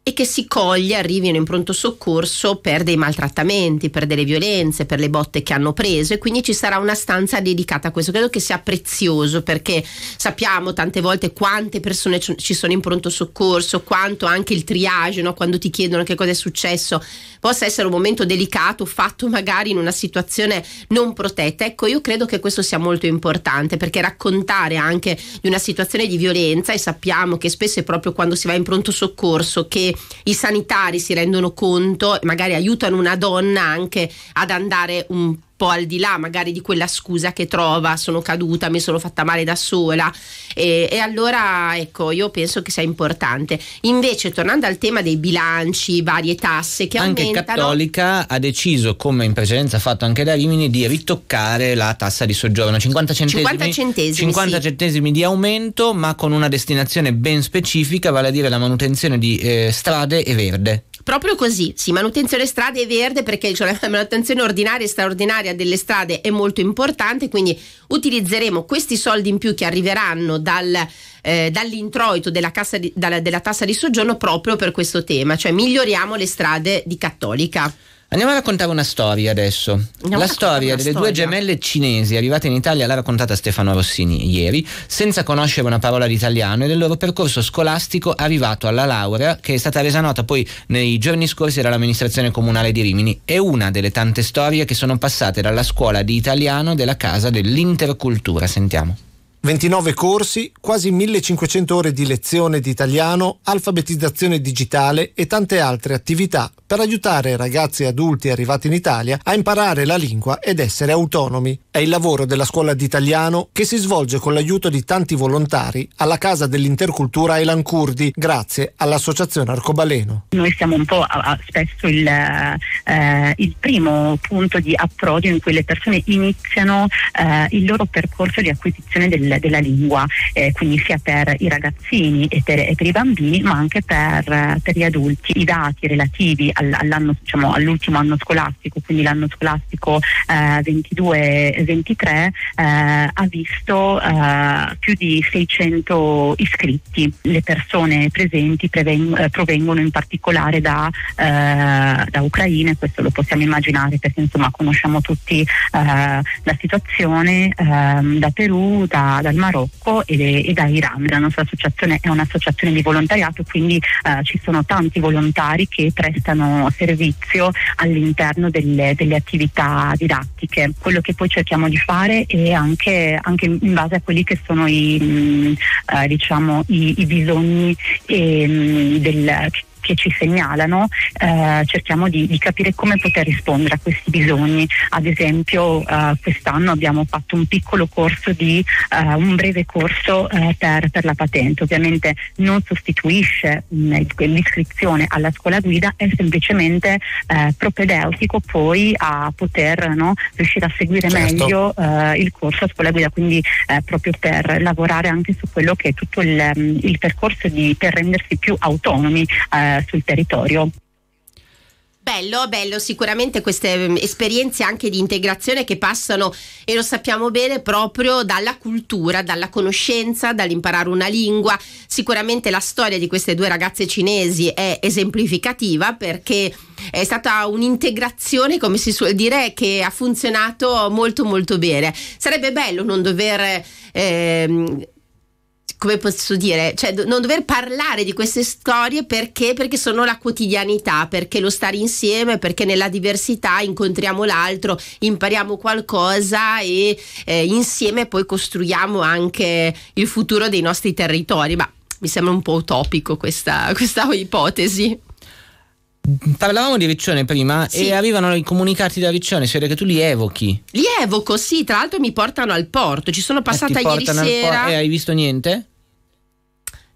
e che si coglie, arrivino in pronto soccorso per dei maltrattamenti, per delle violenze, per le botte che hanno preso e quindi ci sarà una stanza dedicata a questo. Credo che sia prezioso perché sappiamo tante volte quante persone ci sono in pronto soccorso, quanto anche il triage, no? quando ti chiedono che cosa è successo, possa essere un momento delicato fatto magari in una situazione non protetta. Ecco, io credo che questo sia molto importante perché raccontare anche di una situazione di violenza e sappiamo che spesso è proprio quando si va in pronto soccorso che i sanitari si rendono conto e magari aiutano una donna anche ad andare un po' po' al di là magari di quella scusa che trova, sono caduta, mi sono fatta male da sola e, e allora ecco io penso che sia importante. Invece tornando al tema dei bilanci, varie tasse che anche aumentano... Cattolica ha deciso come in precedenza ha fatto anche da Rimini di ritoccare la tassa di soggiorno, 50 centesimi, 50 centesimi, 50 centesimi di aumento ma con una destinazione ben specifica, vale a dire la manutenzione di eh, strade e verde. Proprio così, sì, manutenzione strade e verde perché cioè, la manutenzione ordinaria e straordinaria delle strade è molto importante, quindi utilizzeremo questi soldi in più che arriveranno dal, eh, dall'introito della, di, dalla, della tassa di soggiorno proprio per questo tema, cioè miglioriamo le strade di Cattolica. Andiamo a raccontare una storia adesso. Andiamo la storia delle storia. due gemelle cinesi arrivate in Italia l'ha raccontata Stefano Rossini ieri, senza conoscere una parola d'italiano e del loro percorso scolastico arrivato alla laurea, che è stata resa nota poi nei giorni scorsi dall'amministrazione comunale di Rimini. È una delle tante storie che sono passate dalla scuola di italiano della casa dell'intercultura. Sentiamo. 29 corsi, quasi 1500 ore di lezione di italiano, alfabetizzazione digitale e tante altre attività per aiutare ragazzi e adulti arrivati in Italia a imparare la lingua ed essere autonomi. È il lavoro della scuola d'italiano che si svolge con l'aiuto di tanti volontari alla Casa dell'Intercultura Elan Curdi, grazie all'Associazione Arcobaleno. Noi siamo un po' a, a, spesso il, eh, il, primo punto di approdo in cui le persone iniziano eh, il loro percorso di acquisizione del del, della lingua, eh, quindi sia per i ragazzini e per, e per i bambini, ma anche per, eh, per, gli adulti. I dati relativi all, diciamo, all'ultimo anno scolastico, quindi l'anno scolastico eh, 22-23, eh, ha visto eh, più di 600 iscritti. Le persone presenti preven- provengono in particolare da, da Ucraina e questo lo possiamo immaginare perché insomma conosciamo tutti la situazione ehm, da Perù, da, dal Marocco e, e, da Iran. La nostra associazione è un'associazione di volontariato, quindi eh, ci sono tanti volontari che prestano servizio all'interno delle, delle, attività didattiche. Quello che poi cerchiamo di fare è anche, anche in base a quelli che sono i, mh, mm, eh, diciamo, i, i bisogni e, ehm, mh, del, che ci segnalano eh, cerchiamo di, di, capire come poter rispondere a questi bisogni. Ad esempio eh, quest'anno abbiamo fatto un piccolo corso di eh, un breve corso eh, per, per, la patente. Ovviamente non sostituisce mh, l'iscrizione alla scuola guida, è semplicemente eh, propedeutico poi a poter no, riuscire a seguire certo. meglio eh, il corso a scuola guida, quindi proprio per lavorare anche su quello che è tutto il, il percorso di, per rendersi più autonomi eh, sul territorio. Bello, bello, sicuramente queste ehm, esperienze anche di integrazione che passano, e lo sappiamo bene, proprio dalla cultura, dalla conoscenza, dall'imparare una lingua. Sicuramente la storia di queste due ragazze cinesi è esemplificativa perché è stata un'integrazione, come si suol dire, che ha funzionato molto molto bene. Sarebbe bello non dover... Ehm, come posso dire, cioè non dover parlare di queste storie perché? Perché sono la quotidianità, perché lo stare insieme, perché nella diversità incontriamo l'altro, impariamo qualcosa e eh, insieme poi costruiamo anche il futuro dei nostri territori. Ma mi sembra un po' utopico questa, questa ipotesi. Parlavamo di Riccione prima sì. e arrivano i comunicati da Riccione, si vede che tu li evochi. Li evoco, sì, tra l'altro mi portano al porto, ci sono eh, passata ieri sera. Po- eh, e hai visto niente?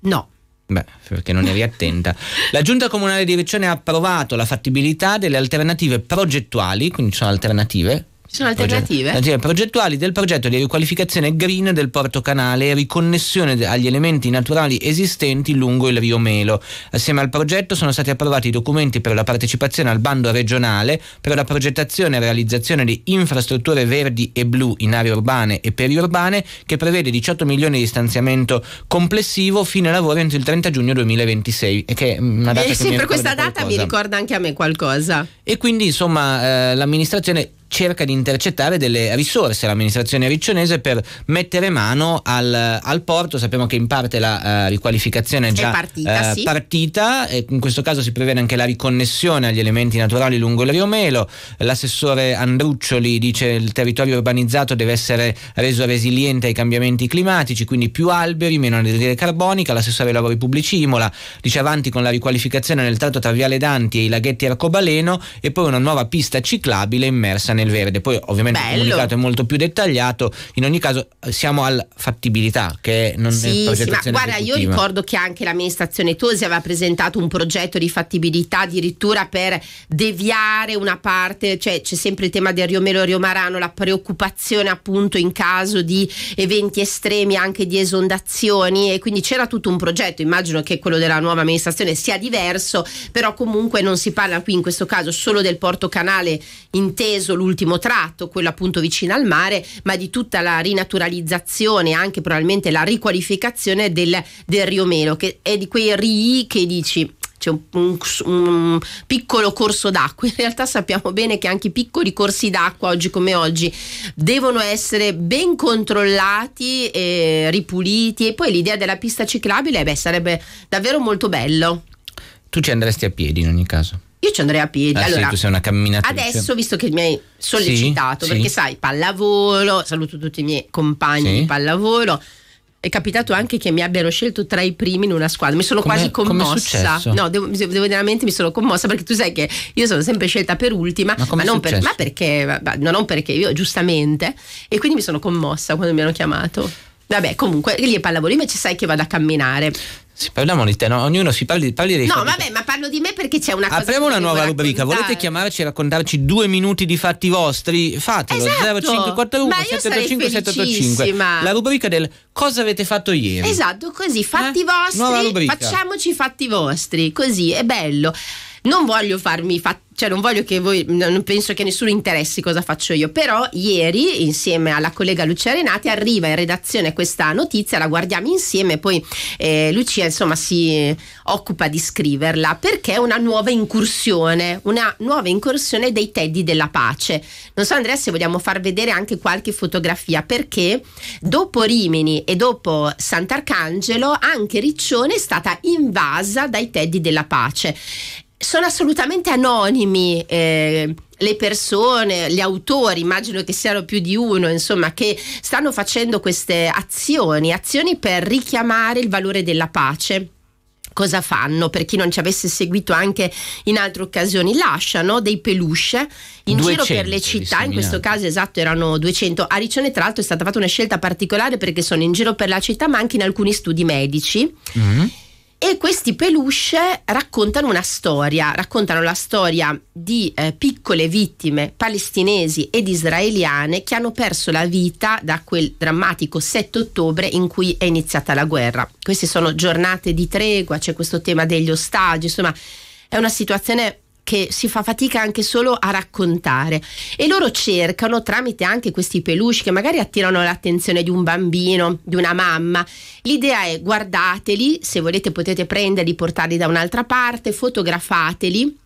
No. Beh, perché non eri attenta. La giunta comunale di Riccione ha approvato la fattibilità delle alternative progettuali, quindi sono alternative ci sono alternative? Alternative progettuali del progetto di riqualificazione green del porto canale e riconnessione agli elementi naturali esistenti lungo il rio Melo. Assieme al progetto sono stati approvati i documenti per la partecipazione al bando regionale per la progettazione e realizzazione di infrastrutture verdi e blu in aree urbane e periurbane che prevede 18 milioni di stanziamento complessivo fino ai lavori entro il 30 giugno 2026 e che è mm, una data eh, che sì, per questa data qualcosa. mi ricorda anche a me qualcosa. E quindi insomma eh, l'amministrazione cerca di intercettare delle risorse all'amministrazione riccionese per mettere mano al, al porto. Sappiamo che in parte la uh, riqualificazione è già è partita, uh, sì. partita in questo caso si prevede anche la riconnessione agli elementi naturali lungo il Rio Melo. L'assessore Andruccioli dice che il territorio urbanizzato deve essere reso resiliente ai cambiamenti climatici, quindi più alberi, meno anidride carbonica. L'assessore ai lavori pubblici Imola dice avanti con la riqualificazione nel tratto tra Viale Danti e i laghetti Arcobaleno e poi una nuova pista ciclabile immersa nel nel verde. Poi ovviamente Bello. il comunicato è molto più dettagliato, in ogni caso eh, siamo al fattibilità che non sì, è sì, ma guarda, esecutiva. io ricordo che anche l'amministrazione Tosi aveva presentato un progetto di fattibilità addirittura per deviare una parte, cioè c'è sempre il tema del Rio Melo Rio Marano, la preoccupazione appunto in caso di eventi estremi anche di esondazioni e quindi c'era tutto un progetto, immagino che quello della nuova amministrazione sia diverso, però comunque non si parla qui in questo caso solo del porto canale inteso l'ultimo tratto, quello appunto vicino al mare, ma di tutta la rinaturalizzazione e anche probabilmente la riqualificazione del, del Rio Melo, che è di quei rii che dici c'è un, un, un, piccolo corso d'acqua. In realtà sappiamo bene che anche i piccoli corsi d'acqua, oggi come oggi, devono essere ben controllati e ripuliti. E poi l'idea della pista ciclabile beh, sarebbe davvero molto bello. Tu ci andresti a piedi in ogni caso? Io ci andrei a piedi. Ah, allora, sì, tu sei una camminatrice. Adesso, visto che mi hai sollecitato, sì, perché sì. sai, pallavolo, saluto tutti i miei compagni di pallavolo è capitato anche che mi abbiano scelto tra i primi in una squadra. Mi sono come, quasi commossa. No, devo, devo, veramente mi sono commossa perché tu sai che io sono sempre scelta per ultima, ma, ma, non, per, ma perché, ma non perché io giustamente. E quindi mi sono commossa quando mi hanno chiamato. Vabbè, comunque lì è pallavolo, invece sai che vado a camminare. Sì, parliamo di te, no? ognuno si parli, parli dei No, fatti. vabbè, ma parlo di me perché c'è una cosa. Apriamo una nuova rubrica. Volete chiamarci e raccontarci due minuti di fatti vostri? Fatelo esatto. 0541 785 785. La rubrica del cosa avete fatto ieri. Esatto, così, fatti eh? vostri. Facciamoci fatti vostri, così è bello non voglio farmi fat- cioè non voglio che voi non penso che nessuno interessi cosa faccio io però ieri insieme alla collega Lucia Renati arriva in redazione questa notizia la guardiamo insieme poi eh, Lucia insomma si occupa di scriverla perché è una nuova incursione una nuova incursione dei Teddy della pace non so Andrea se vogliamo far vedere anche qualche fotografia perché dopo Rimini e dopo Sant'Arcangelo anche Riccione è stata invasa dai Teddy della pace sono assolutamente anonimi eh, le persone, gli autori, immagino che siano più di uno, insomma, che stanno facendo queste azioni, azioni per richiamare il valore della pace cosa fanno per chi non ci avesse seguito anche in altre occasioni lasciano dei peluche in 200, giro per le città in questo caso esatto erano 200 a Riccione tra l'altro è stata fatta una scelta particolare perché sono in giro per la città ma anche in alcuni studi medici mm-hmm e questi peluche raccontano una storia, raccontano la storia di eh, piccole vittime palestinesi ed israeliane che hanno perso la vita da quel drammatico 7 ottobre in cui è iniziata la guerra. Queste sono giornate di tregua, c'è questo tema degli ostaggi, insomma è una situazione che si fa fatica anche solo a raccontare e loro cercano tramite anche questi peluche che magari attirano l'attenzione di un bambino, di una mamma. L'idea è guardateli, se volete potete prenderli, portarli da un'altra parte, fotografateli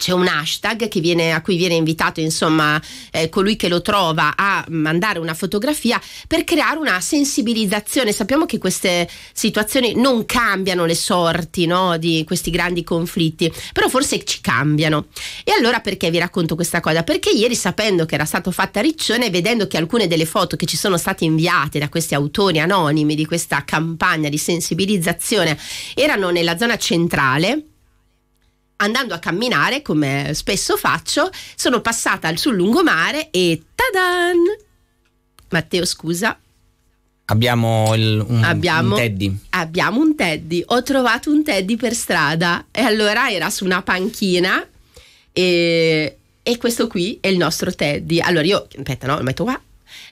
c'è un hashtag viene, a cui viene invitato insomma, eh, colui che lo trova a mandare una fotografia per creare una sensibilizzazione sappiamo che queste situazioni non cambiano le sorti no, di questi grandi conflitti però forse ci cambiano e allora perché vi racconto questa cosa perché ieri sapendo che era stato fatto a Riccione e vedendo che alcune delle foto che ci sono state inviate da questi autori anonimi di questa campagna di sensibilizzazione erano nella zona centrale andando a camminare, come spesso faccio, sono passata sul lungomare e tadan! Matteo, scusa. Abbiamo, il, un, abbiamo, un teddy. Abbiamo un teddy. Ho trovato un teddy per strada e allora era su una panchina e, e questo qui è il nostro teddy. Allora io, aspetta, no, lo metto qua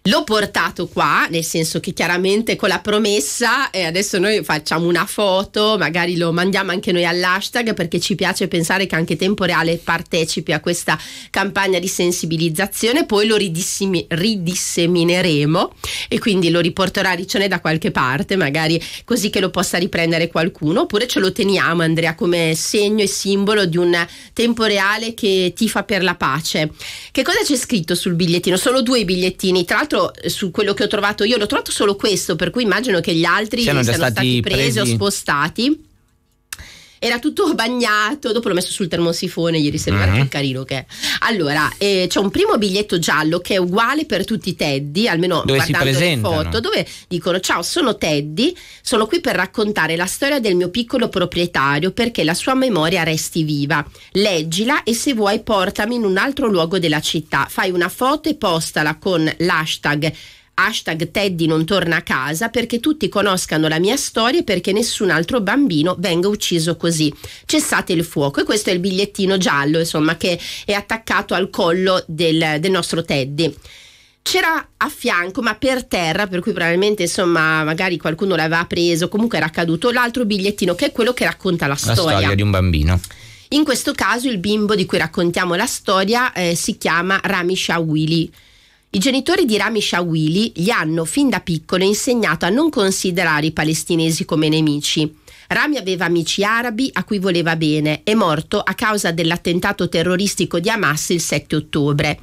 L'ho portato qua, nel senso che chiaramente con la promessa, e eh, adesso noi facciamo una foto, magari lo mandiamo anche noi all'hashtag perché ci piace pensare che anche Tempo Reale partecipi a questa campagna di sensibilizzazione, poi lo ridissimi- ridissemineremo e quindi lo riporterà Riccione da qualche parte, magari così che lo possa riprendere qualcuno, oppure ce lo teniamo Andrea come segno e simbolo di un tempo reale che tifa per la pace. Che cosa c'è scritto sul bigliettino? Sono due bigliettini tra l'altro eh, su quello che ho trovato io, l'ho trovato solo questo, per cui immagino che gli altri siano, siano stati, stati presi, presi o spostati era tutto bagnato. Dopo l'ho messo sul termosifone, ieri sera era più mhm. carino che è. Allora, eh, c'è un primo biglietto giallo che è uguale per tutti i Teddy, almeno dove guardando le foto, dove dicono: Ciao, sono Teddy, sono qui per raccontare la storia del mio piccolo proprietario perché la sua memoria resti viva. Leggila e se vuoi portami in un altro luogo della città. Fai una foto e postala con l'hashtag hashtag Teddy non torna a casa perché tutti conoscano la mia storia e perché nessun altro bambino venga ucciso così. Cessate il fuoco e questo è il bigliettino giallo insomma che è attaccato al collo del, del nostro Teddy c'era a fianco, ma per terra, per cui probabilmente insomma, magari qualcuno l'aveva preso, comunque era caduto l'altro bigliettino che è quello che racconta la, la storia. storia di un bambino. In questo caso il bimbo di cui raccontiamo la storia eh, si chiama Ramisha Willy. I genitori di Rami Shawili gli hanno fin da piccolo insegnato a non considerare i palestinesi come nemici. Rami aveva amici arabi a cui voleva bene, è morto a causa dell'attentato terroristico di Hamas il 7 ottobre.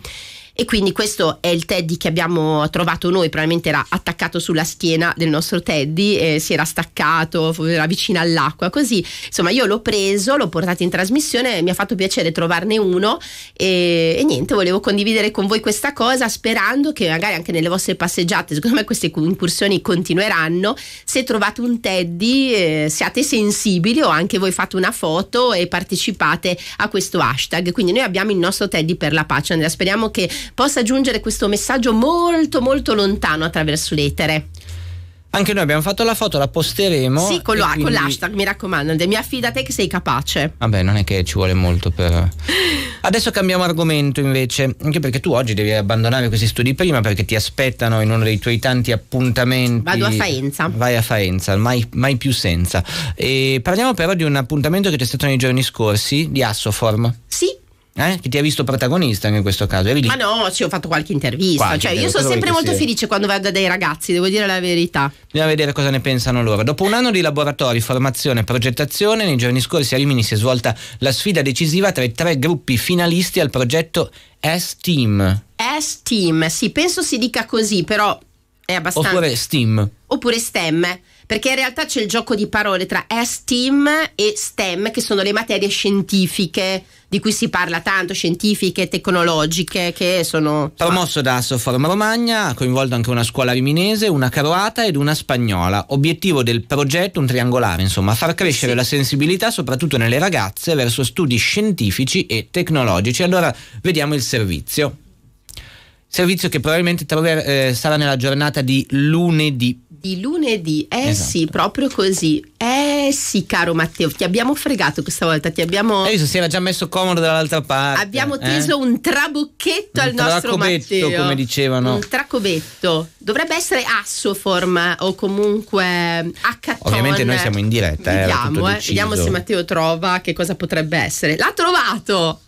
E quindi questo è il teddy che abbiamo trovato noi, probabilmente era attaccato sulla schiena del nostro teddy, eh, si era staccato, era vicino all'acqua, così. Insomma, io l'ho preso, l'ho portato in trasmissione, mi ha fatto piacere trovarne uno e, e niente, volevo condividere con voi questa cosa sperando che magari anche nelle vostre passeggiate, secondo me queste incursioni continueranno, se trovate un teddy eh, siate sensibili o anche voi fate una foto e partecipate a questo hashtag. Quindi noi abbiamo il nostro teddy per la pace, Andrea, speriamo che possa giungere questo messaggio molto molto lontano attraverso l'etere. Anche noi abbiamo fatto la foto, la posteremo. Sì, con, lo, quindi... con l'hashtag, mi raccomando, mi affida a te che sei capace. Vabbè, non è che ci vuole molto per... Adesso cambiamo argomento invece, anche perché tu oggi devi abbandonare questi studi prima perché ti aspettano in uno dei tuoi tanti appuntamenti. Vado a Faenza. Vai a Faenza, mai, mai più senza. E parliamo però di un appuntamento che c'è stato nei giorni scorsi di Assoform. Sì, eh? Che ti ha visto protagonista anche in questo caso. Eri lì. Ma no, ci ho fatto qualche intervista. Qualche cioè, io sono sempre molto sei. felice quando vado dai ragazzi, devo dire la verità. Bisogna vedere cosa ne pensano loro. Dopo un anno di laboratori, formazione e progettazione, nei giorni scorsi a Rimini si è svolta la sfida decisiva tra i tre gruppi finalisti al progetto S-Team. S-Team, sì, penso si dica così, però è abbastanza. Oppure STEAM. Oppure STEM perché in realtà c'è il gioco di parole tra STEAM e STEM, che sono le materie scientifiche di cui si parla tanto, scientifiche, e tecnologiche, che sono... Promosso da Soforma Romagna, ha coinvolto anche una scuola riminese, una croata ed una spagnola. Obiettivo del progetto, un triangolare, insomma, far crescere sì. la sensibilità soprattutto nelle ragazze verso studi scientifici e tecnologici. Allora, vediamo il servizio. Servizio che probabilmente trover- eh, sarà nella giornata di lunedì di lunedì. Eh esatto. sì, proprio così. Eh sì, caro Matteo, ti abbiamo fregato questa volta. Ti abbiamo. Esso eh, si era già messo comodo dall'altra parte. Abbiamo eh? teso eh? un trabocchetto un al nostro Matteo. come dicevano. Un tracobetto. Dovrebbe essere Assoform o comunque Hackathon. Ovviamente noi siamo in diretta. Eh, vediamo, eh, vediamo se Matteo trova che cosa potrebbe essere. L'ha trovato!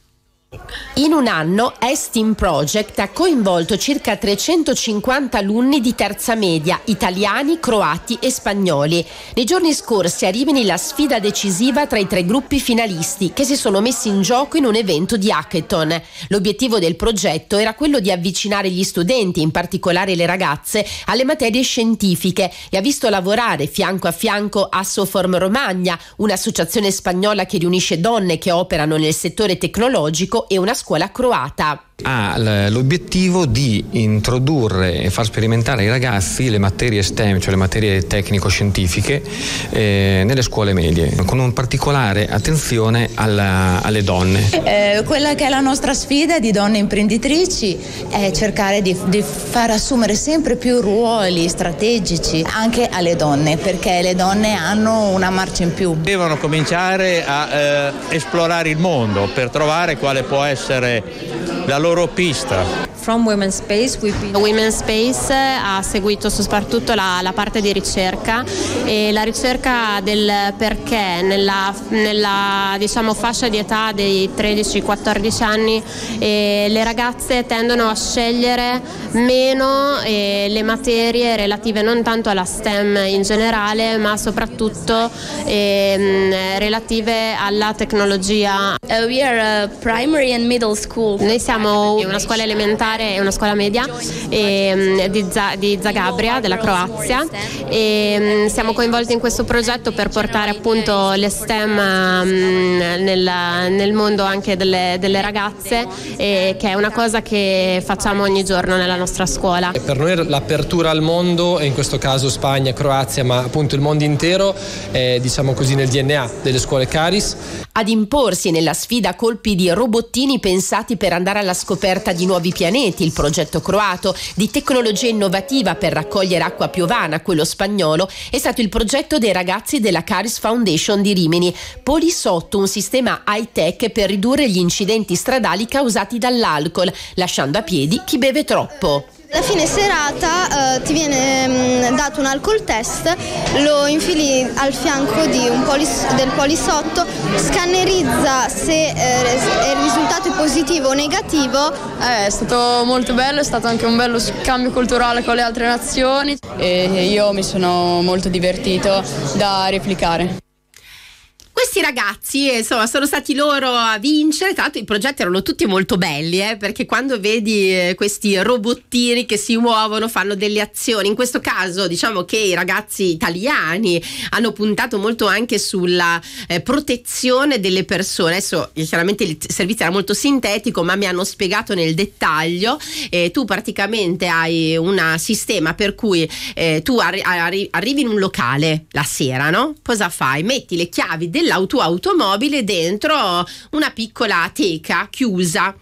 In un anno Estin Project ha coinvolto circa 350 alunni di terza media, italiani, croati e spagnoli. Nei giorni scorsi a Rimini la sfida decisiva tra i tre gruppi finalisti che si sono messi in gioco in un evento di hackathon. L'obiettivo del progetto era quello di avvicinare gli studenti, in particolare le ragazze, alle materie scientifiche e ha visto lavorare fianco a fianco Assoform Romagna, un'associazione spagnola che riunisce donne che operano nel settore tecnologico e una scuola croata ha l'obiettivo di introdurre e far sperimentare ai ragazzi le materie STEM, cioè le materie tecnico-scientifiche, eh, nelle scuole medie, con un particolare attenzione alla, alle donne. Eh, quella che è la nostra sfida di donne imprenditrici è cercare di, di, far assumere sempre più ruoli strategici anche alle donne, perché le donne hanno una marcia in più. Devono cominciare a eh, esplorare il mondo per trovare quale può essere la loro loro pista from Women's Space. Women's Space eh, ha seguito soprattutto la, la, parte di ricerca e la ricerca del perché nella, nella diciamo, fascia di età dei 13-14 anni eh, le ragazze tendono a scegliere meno eh, le materie relative non tanto alla STEM in generale ma soprattutto eh, relative alla tecnologia. Uh, we are a eh, primary and middle school. Noi siamo una scuola elementare particolare è una scuola media e, ehm, di, di, Zagabria, della Croazia. E, ehm, siamo coinvolti in questo progetto per portare appunto le STEM ehm, nel, nel mondo anche delle, delle ragazze, e, eh, che è una cosa che facciamo ogni giorno nella nostra scuola. Per noi l'apertura al mondo, e in questo caso Spagna, Croazia, ma appunto il mondo intero, è diciamo così nel DNA delle scuole Caris ad imporsi nella sfida colpi di robottini pensati per andare alla scoperta di nuovi pianeti, il progetto croato, di tecnologia innovativa per raccogliere acqua piovana, quello spagnolo, è stato il progetto dei ragazzi della Caris Foundation di Rimini, Polisotto, un sistema high-tech per ridurre gli incidenti stradali causati dall'alcol, lasciando a piedi chi beve troppo. Alla fine serata eh, ti viene mh, mm, dato un alcol test, lo infili al fianco polis, del polisotto, scannerizza se eh, il risultato è positivo o negativo. Eh, è stato molto bello, è stato anche un bello scambio culturale con le altre nazioni e io mi sono molto divertito da replicare. Questi ragazzi, eh, insomma, sono stati loro a vincere. Tra l'altro, i progetti erano tutti molto belli, eh, perché quando vedi eh, questi robottini che si muovono, fanno delle azioni. In questo caso, diciamo che i ragazzi italiani hanno puntato molto anche sulla eh, protezione delle persone. Adesso, eh, chiaramente, il servizio era molto sintetico, ma mi hanno spiegato nel dettaglio. Eh, tu praticamente hai un sistema per cui tu arri- arri- arrivi in un locale la sera, no? Cosa fai? Metti le chiavi della automobile dentro una piccola teca chiusa.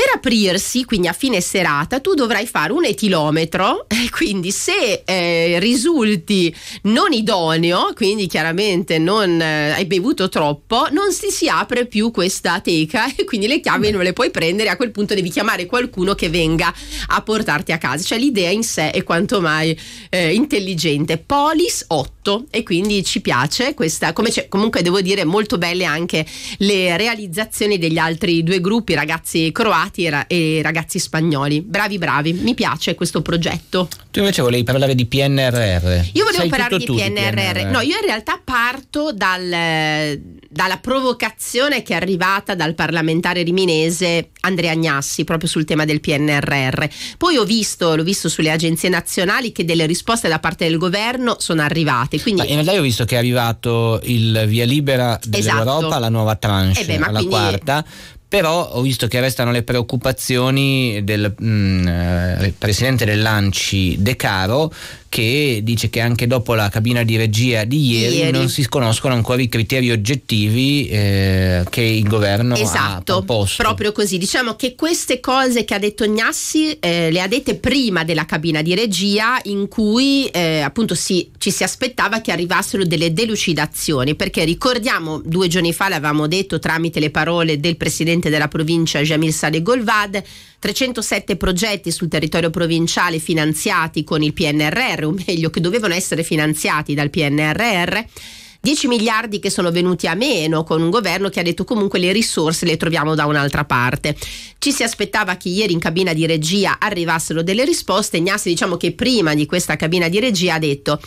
Per aprirsi, quindi a fine serata, tu dovrai fare un etilometro, quindi se eh, risulti non idoneo, quindi chiaramente non eh, hai bevuto troppo, non si, si apre più questa teca e quindi le chiavi non le puoi prendere, a quel punto devi chiamare qualcuno che venga a portarti a casa. Cioè l'idea in sé è quanto mai eh, intelligente. Polis 8 e quindi ci piace questa, come comunque devo dire molto belle anche le realizzazioni degli altri due gruppi, ragazzi croati immigrati e, ra- e ragazzi spagnoli. Bravi, bravi, mi piace questo progetto. Tu invece volevi parlare di PNRR. Io volevo Sei parlare di PNRR. di PNRR. No, io in realtà parto dal, dalla provocazione che è arrivata dal parlamentare riminese Andrea Agnassi proprio sul tema del PNRR. Poi ho visto, l'ho visto sulle agenzie nazionali che delle risposte da parte del governo sono arrivate. Quindi... Ma in realtà io ho visto che è arrivato il via libera dell'Europa, esatto. la nuova tranche, eh beh, la quindi... quarta però ho visto che restano le preoccupazioni del mh, mm, eh, presidente dell'Anci De Caro che dice che anche dopo la cabina di regia di ieri, ieri. non si conoscono ancora i criteri oggettivi eh, che il governo esatto, ha proposto. Proprio così, diciamo che queste cose che ha detto Gnassi eh, le ha dette prima della cabina di regia in cui eh, appunto si, ci si aspettava che arrivassero delle delucidazioni perché ricordiamo due giorni fa l'avevamo detto tramite le parole del presidente della provincia Jamil Saleh Golvad 307 progetti sul territorio provinciale finanziati con il PNRR PNRR, o meglio, che dovevano essere finanziati dal PNRR. 10 miliardi che sono venuti a meno con un governo che ha detto comunque le risorse le troviamo da un'altra parte. Ci si aspettava che ieri in cabina di regia arrivassero delle risposte, Gnassi diciamo che prima di questa cabina di regia ha detto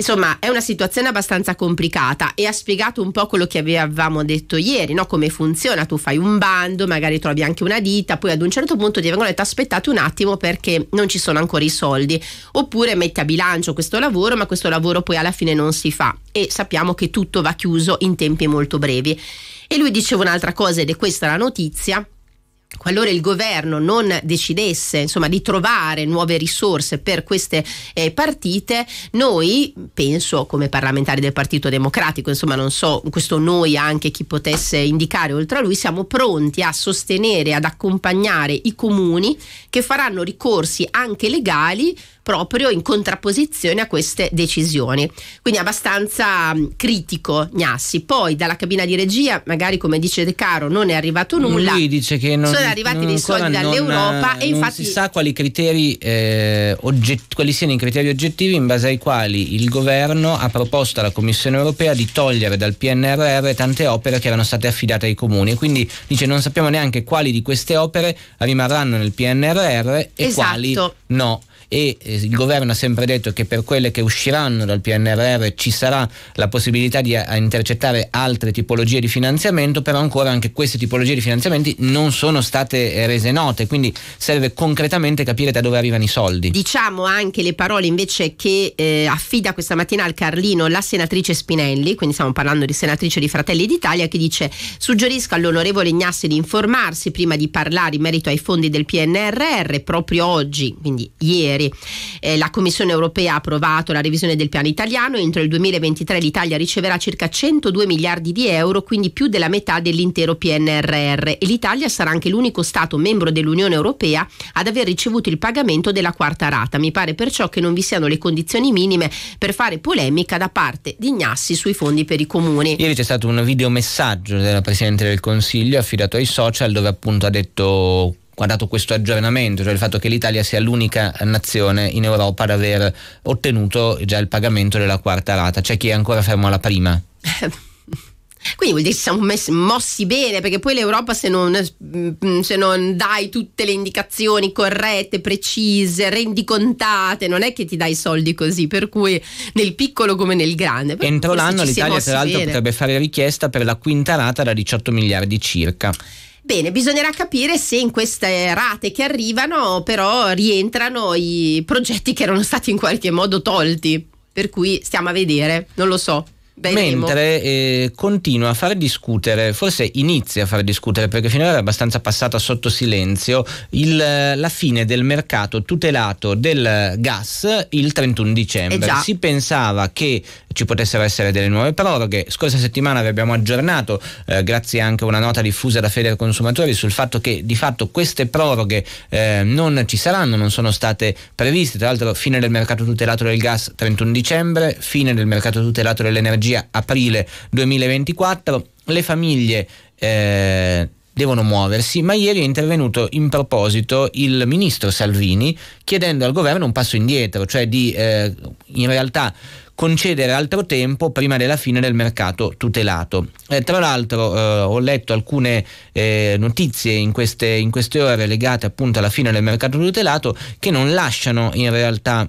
Insomma, è una situazione abbastanza complicata e ha spiegato un po' quello che avevamo detto ieri, no? come funziona. Tu fai un bando, magari trovi anche una ditta, poi ad un certo punto ti vengono detto aspettate un attimo perché non ci sono ancora i soldi. Oppure metti a bilancio questo lavoro, ma questo lavoro poi alla fine non si fa e sappiamo che tutto va chiuso in tempi molto brevi. E lui diceva un'altra cosa ed è questa la notizia qualora il governo non decidesse insomma, di trovare nuove risorse per queste eh, partite, noi, penso come parlamentari del Partito Democratico, insomma non so, questo noi anche chi potesse indicare oltre a lui, siamo pronti a sostenere, ad accompagnare i comuni che faranno ricorsi anche legali proprio in contrapposizione a queste decisioni. Quindi abbastanza mm, critico Gnassi. Poi dalla cabina di regia, magari come dice De Caro, non è arrivato nulla. Lui dice che non, sono arrivati dei soldi dall'Europa non, e infatti eh, non si sa quali criteri eh, ogget- quali siano i criteri oggettivi in base ai quali il governo ha proposto alla Commissione europea di togliere dal PNRR tante opere che erano state affidate ai comuni. Quindi dice non sappiamo neanche quali di queste opere rimarranno nel PNRR e esatto. quali no e eh, il governo ha sempre detto che per quelle che usciranno dal PNRR ci sarà la possibilità di eh, intercettare altre tipologie di finanziamento, però ancora anche queste tipologie di finanziamenti non sono state eh, rese note, quindi serve concretamente capire da dove arrivano i soldi. Diciamo anche le parole invece che eh, affida questa mattina al Carlino la senatrice Spinelli, quindi stiamo parlando di senatrice di Fratelli d'Italia, che dice suggerisco all'onorevole Ignassi di informarsi prima di parlare in merito ai fondi del PNRR proprio oggi, quindi ieri ieri. Eh, la Commissione europea ha approvato la revisione del piano italiano. Entro il 2023 l'Italia riceverà circa 102 miliardi di euro, quindi più della metà dell'intero PNRR. E l'Italia sarà anche l'unico Stato membro dell'Unione europea ad aver ricevuto il pagamento della quarta rata. Mi pare perciò che non vi siano le condizioni minime per fare polemica da parte di Ignassi sui fondi per i comuni. Ieri c'è stato un videomessaggio della Presidente del Consiglio affidato ai social dove appunto ha detto dato questo aggiornamento, cioè il fatto che l'Italia sia l'unica nazione in Europa ad aver ottenuto già il pagamento della quarta rata. C'è chi è ancora fermo alla prima. Quindi vuol dire che ci siamo messi, mossi bene, perché poi l'Europa se non, mm, se non, dai tutte le indicazioni corrette, precise, rendicontate, non è che ti dai i soldi così, per cui nel piccolo come nel grande. Entro l'anno l'Italia tra l'altro bene. potrebbe fare richiesta per la quinta rata da 18 miliardi circa. Bene, bisognerà capire se in queste rate che arrivano però rientrano i progetti che erano stati in qualche modo tolti. Per cui stiamo a vedere, non lo so. Vedremo. mentre eh, continua a far discutere, forse inizia a far discutere perché finora era abbastanza passata sotto silenzio, il, la fine del mercato tutelato del gas il 31 dicembre. Eh si pensava che ci potessero essere delle nuove proroghe, scorsa settimana vi abbiamo aggiornato, eh, grazie anche a una nota diffusa da Feder Consumatori, sul fatto che di fatto queste proroghe eh, non ci saranno, non sono state previste, tra l'altro fine del mercato tutelato del gas 31 dicembre, fine del mercato tutelato dell'energia oggi, aprile 2024, le famiglie eh, devono muoversi, ma ieri è intervenuto in proposito il ministro Salvini chiedendo al governo un passo indietro, cioè di eh, in realtà concedere altro tempo prima della fine del mercato tutelato. Eh, tra l'altro eh, ho letto alcune eh, notizie in queste, in queste ore legate appunto alla fine del mercato tutelato che non lasciano in realtà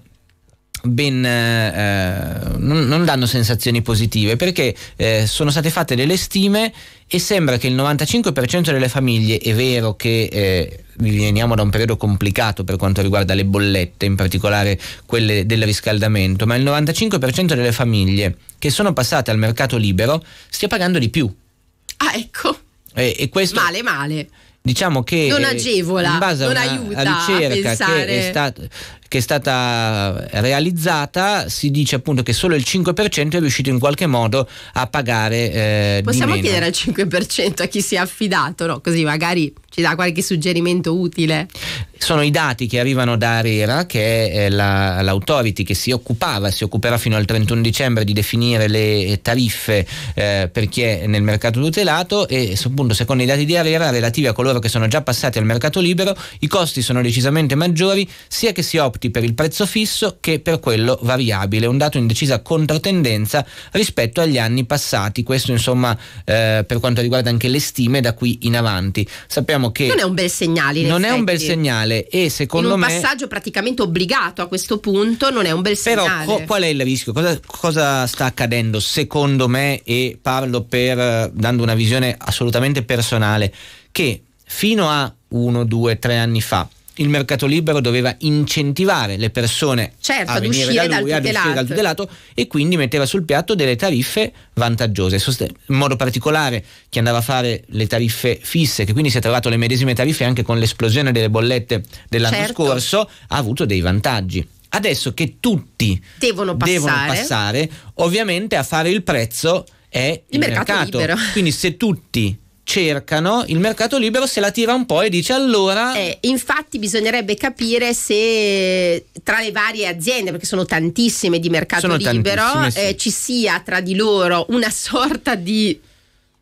ben, eh, eh, non, non, danno sensazioni positive perché eh, sono state fatte delle stime e sembra che il 95% delle famiglie, è vero che eh, veniamo da un periodo complicato per quanto riguarda le bollette, in particolare quelle del riscaldamento, ma il 95% delle famiglie che sono passate al mercato libero stia pagando di più. Ah, ecco. E, e questo... Male, male diciamo che non eh, agevola, in base a una aiuta ricerca che è stata che è stata realizzata si dice appunto che solo il 5% è riuscito in qualche modo a pagare eh, possiamo chiedere al 5% a chi si è affidato no? così magari ci dà qualche suggerimento utile sono i dati che arrivano da Arera, che è eh, la, l'autority che si occupava, si occuperà fino al 31 dicembre di definire le tariffe eh, per chi è nel mercato tutelato e appunto, secondo i dati di Arera relativi a coloro che sono già passati al mercato libero i costi sono decisamente maggiori sia che si opti opti per il prezzo fisso che per quello variabile, un dato in decisa controtendenza rispetto agli anni passati. Questo insomma eh, per quanto riguarda anche le stime da qui in avanti. Sappiamo che non è un bel segnale. Non effetti. è un bel segnale e secondo me... È un passaggio praticamente obbligato a questo punto, non è un bel segnale. Però co- qual è il rischio? Cosa, cosa, sta accadendo secondo me e parlo per, dando una visione assolutamente personale, che fino a uno, due, tre anni fa il mercato libero doveva incentivare le persone certo, a venire da lui, dal tutelato. ad uscire dal tutelato e quindi metteva sul piatto delle tariffe vantaggiose, in modo particolare chi andava a fare le tariffe fisse, che quindi si è trovato le medesime tariffe anche con l'esplosione delle bollette dell'anno certo. scorso, ha avuto dei vantaggi. Adesso che tutti devono passare, devono passare ovviamente a fare il prezzo è il, il mercato, mercato. Quindi se tutti cercano, il mercato libero se la tira un po' e dice allora... Eh, infatti bisognerebbe capire se tra le varie aziende, perché sono tantissime di mercato sono libero, sì. eh, ci sia tra di loro una sorta di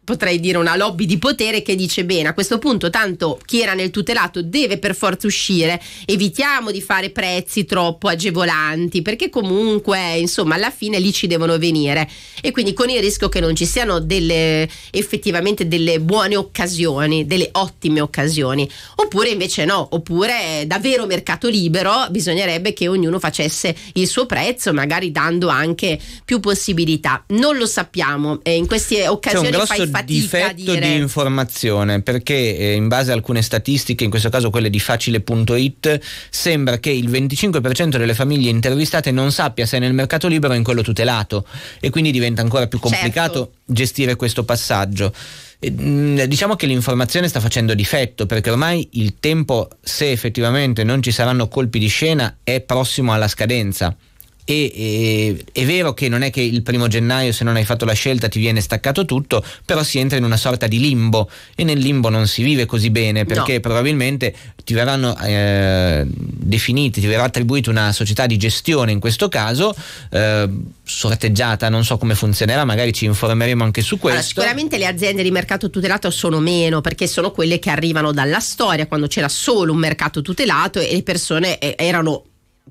potrei dire una lobby di potere che dice bene a questo punto tanto chi era nel tutelato deve per forza uscire evitiamo di fare prezzi troppo agevolanti perché comunque insomma alla fine lì ci devono venire e quindi con il rischio che non ci siano delle effettivamente delle buone occasioni delle ottime occasioni oppure invece no oppure davvero mercato libero bisognerebbe che ognuno facesse il suo prezzo magari dando anche più possibilità non lo sappiamo e in queste occasioni fai un fatica difetto di informazione perché eh, in base a alcune statistiche in questo caso quelle di facile.it sembra che il 25% delle famiglie intervistate non sappia se è nel mercato libero o in quello tutelato e quindi diventa ancora più certo. complicato certo. gestire questo passaggio mm, diciamo che l'informazione sta facendo difetto perché ormai il tempo se effettivamente non ci saranno colpi di scena è prossimo alla scadenza e, e eh, è vero che non è che il primo gennaio se non hai fatto la scelta ti viene staccato tutto, però si entra in una sorta di limbo e nel limbo non si vive così bene perché no. probabilmente ti verranno eh, definiti, ti verrà attribuita una società di gestione in questo caso. Eh, sorteggiata, non so come funzionerà, magari ci informeremo anche su questo. Allora, sicuramente le aziende di mercato tutelato sono meno perché sono quelle che arrivano dalla storia, quando c'era solo un mercato tutelato e le persone eh, erano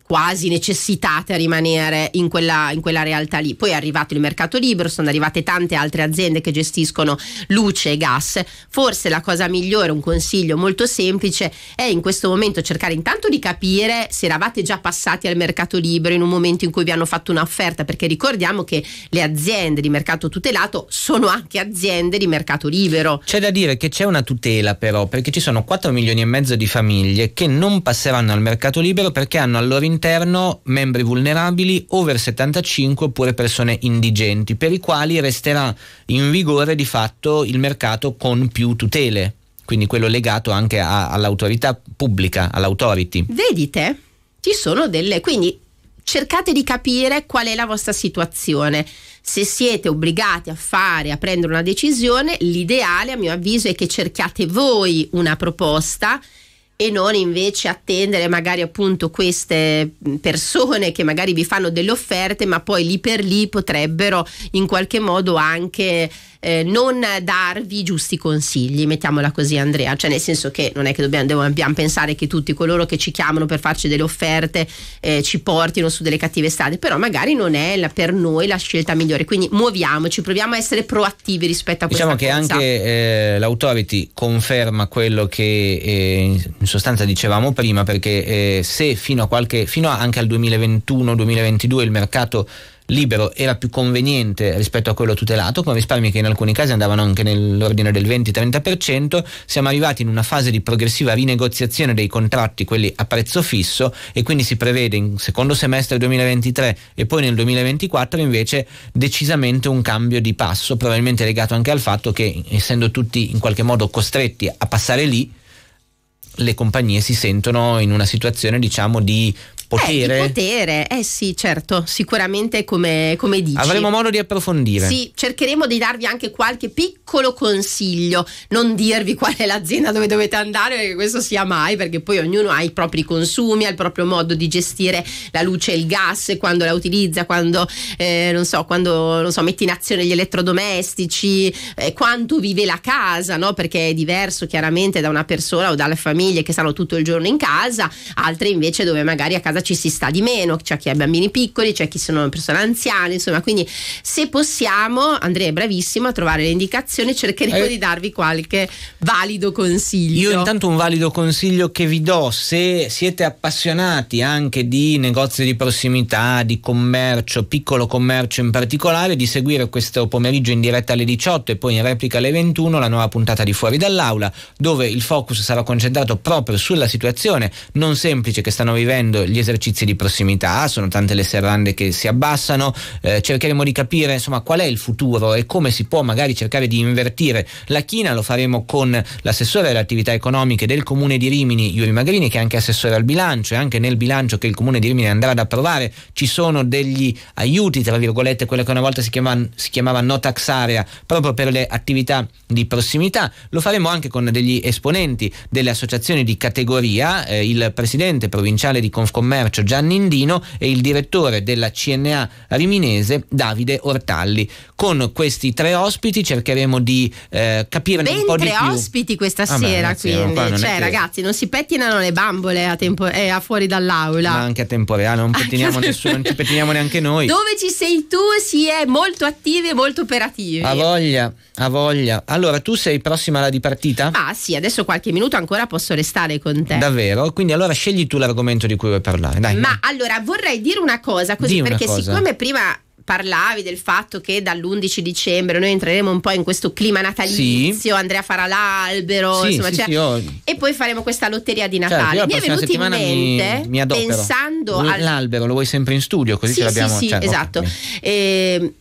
quasi necessitate a rimanere in quella, in quella, realtà lì. Poi è arrivato il mercato libero, sono arrivate tante altre aziende che gestiscono luce e gas. Forse la cosa migliore, un consiglio molto semplice, è in questo momento cercare intanto di capire se eravate già passati al mercato libero in un momento in cui vi hanno fatto un'offerta, perché ricordiamo che le aziende di mercato tutelato sono anche aziende di mercato libero. C'è da dire che c'è una tutela però, perché ci sono 4 milioni e mezzo di famiglie che non passeranno al mercato libero perché hanno allora interno membri vulnerabili, over 75 oppure persone indigenti, per i quali resterà in vigore di fatto il mercato con più tutele, quindi quello legato anche a, all'autorità pubblica, all'autority. Vedete, ci sono delle... quindi cercate di capire qual è la vostra situazione. Se siete obbligati a fare, a prendere una decisione, l'ideale a mio avviso è che cerchiate voi una proposta e non invece attendere magari appunto queste mm, persone che magari vi fanno delle offerte ma poi lì per lì potrebbero in qualche modo anche eh, non darvi i giusti consigli, mettiamola così Andrea, cioè nel senso che non è che dobbiamo, dobbiamo pensare che tutti coloro che ci chiamano per farci delle offerte eh, ci portino su delle cattive strade, però magari non è la, per noi la scelta migliore, quindi muoviamoci, proviamo a essere proattivi rispetto a diciamo questa cosa. Diciamo che anche eh, l'autority conferma quello che eh, in sostanza dicevamo prima, perché eh, se fino a qualche, fino anche al 2021-2022 il mercato libero era più conveniente rispetto a quello tutelato, con risparmi che in alcuni casi andavano anche nell'ordine del 20-30%, siamo arrivati in una fase di progressiva rinegoziazione dei contratti, quelli a prezzo fisso, e quindi si prevede in secondo semestre 2023 e poi nel 2024 invece decisamente un cambio di passo, probabilmente legato anche al fatto che essendo tutti in qualche modo costretti a passare lì, le compagnie si sentono in una situazione diciamo di potere. Eh, potere, eh sì, certo, sicuramente come, come dici. Avremo modo di approfondire. Sì, cercheremo di darvi anche qualche piccolo consiglio, non dirvi qual è l'azienda dove dovete andare, perché questo sia mai, perché poi ognuno ha i propri consumi, ha il proprio modo di gestire la luce e il gas, quando la utilizza, quando, eh, non so, quando non so, metti in azione gli elettrodomestici, eh, quanto vive la casa, no? perché è diverso chiaramente da una persona o dalle famiglie che stanno tutto il giorno in casa, altre invece dove magari a casa casa ci si sta di meno, c'è chi ha bambini piccoli, c'è chi sono persone anziane, insomma, quindi se possiamo, Andrea è bravissimo a trovare le indicazioni, cercheremo eh. di darvi qualche valido consiglio. Io intanto un valido consiglio che vi do, se siete appassionati anche di negozi di prossimità, di commercio, piccolo commercio in particolare, di seguire questo pomeriggio in diretta alle 18 e poi in replica alle 21 la nuova puntata di Fuori dall'Aula, dove il focus sarà concentrato proprio sulla situazione non semplice che stanno vivendo gli esercizi esercizi di prossimità, sono tante le serrande che si abbassano, eh, cercheremo di capire insomma qual è il futuro e come si può magari cercare di invertire la china, lo faremo con l'assessore alle attività economiche del comune di Rimini, Iuri Magrini, che è anche assessore al bilancio e anche nel bilancio che il comune di Rimini andrà ad approvare ci sono degli aiuti, tra virgolette, quella che una volta si chiamava, si chiamava no tax area, proprio per le attività di prossimità, lo faremo anche con degli esponenti delle associazioni di categoria, eh, il presidente provinciale di Confcommercio commercio Gianni Indino e il direttore della CNA Riminese Davide Ortalli. Con questi tre ospiti cercheremo di eh, capire ben un po' di più. tre ospiti questa ah, sera, beh, quindi. Cioè, che... ragazzi, non si pettinano le bambole a, tempo... eh, a fuori dall'aula. Ma anche a tempo reale, non pettiniamo nessuno, non ci pettiniamo neanche noi. Dove ci sei tu si è molto attivi e molto operativi. A voglia, a voglia. Allora, tu sei prossima alla dipartita? Ah sì, adesso qualche minuto ancora posso restare con te. Davvero? Quindi allora scegli tu l'argomento di cui vuoi parlare parlare. Eh, dai, Ma dai. allora vorrei dire una cosa, così Dì perché cosa. siccome prima parlavi del fatto che dall'11 dicembre noi entreremo un po' in questo clima natalizio, sì. Andrea farà l'albero, sì, insomma, sì, cioè, io... e poi faremo questa lotteria di Natale. Cioè, mi è venuto in mente, mi, mi pensando all'albero, lo vuoi sempre in studio, così ce l'abbiamo. Sì, cioè, esatto. Oh, eh,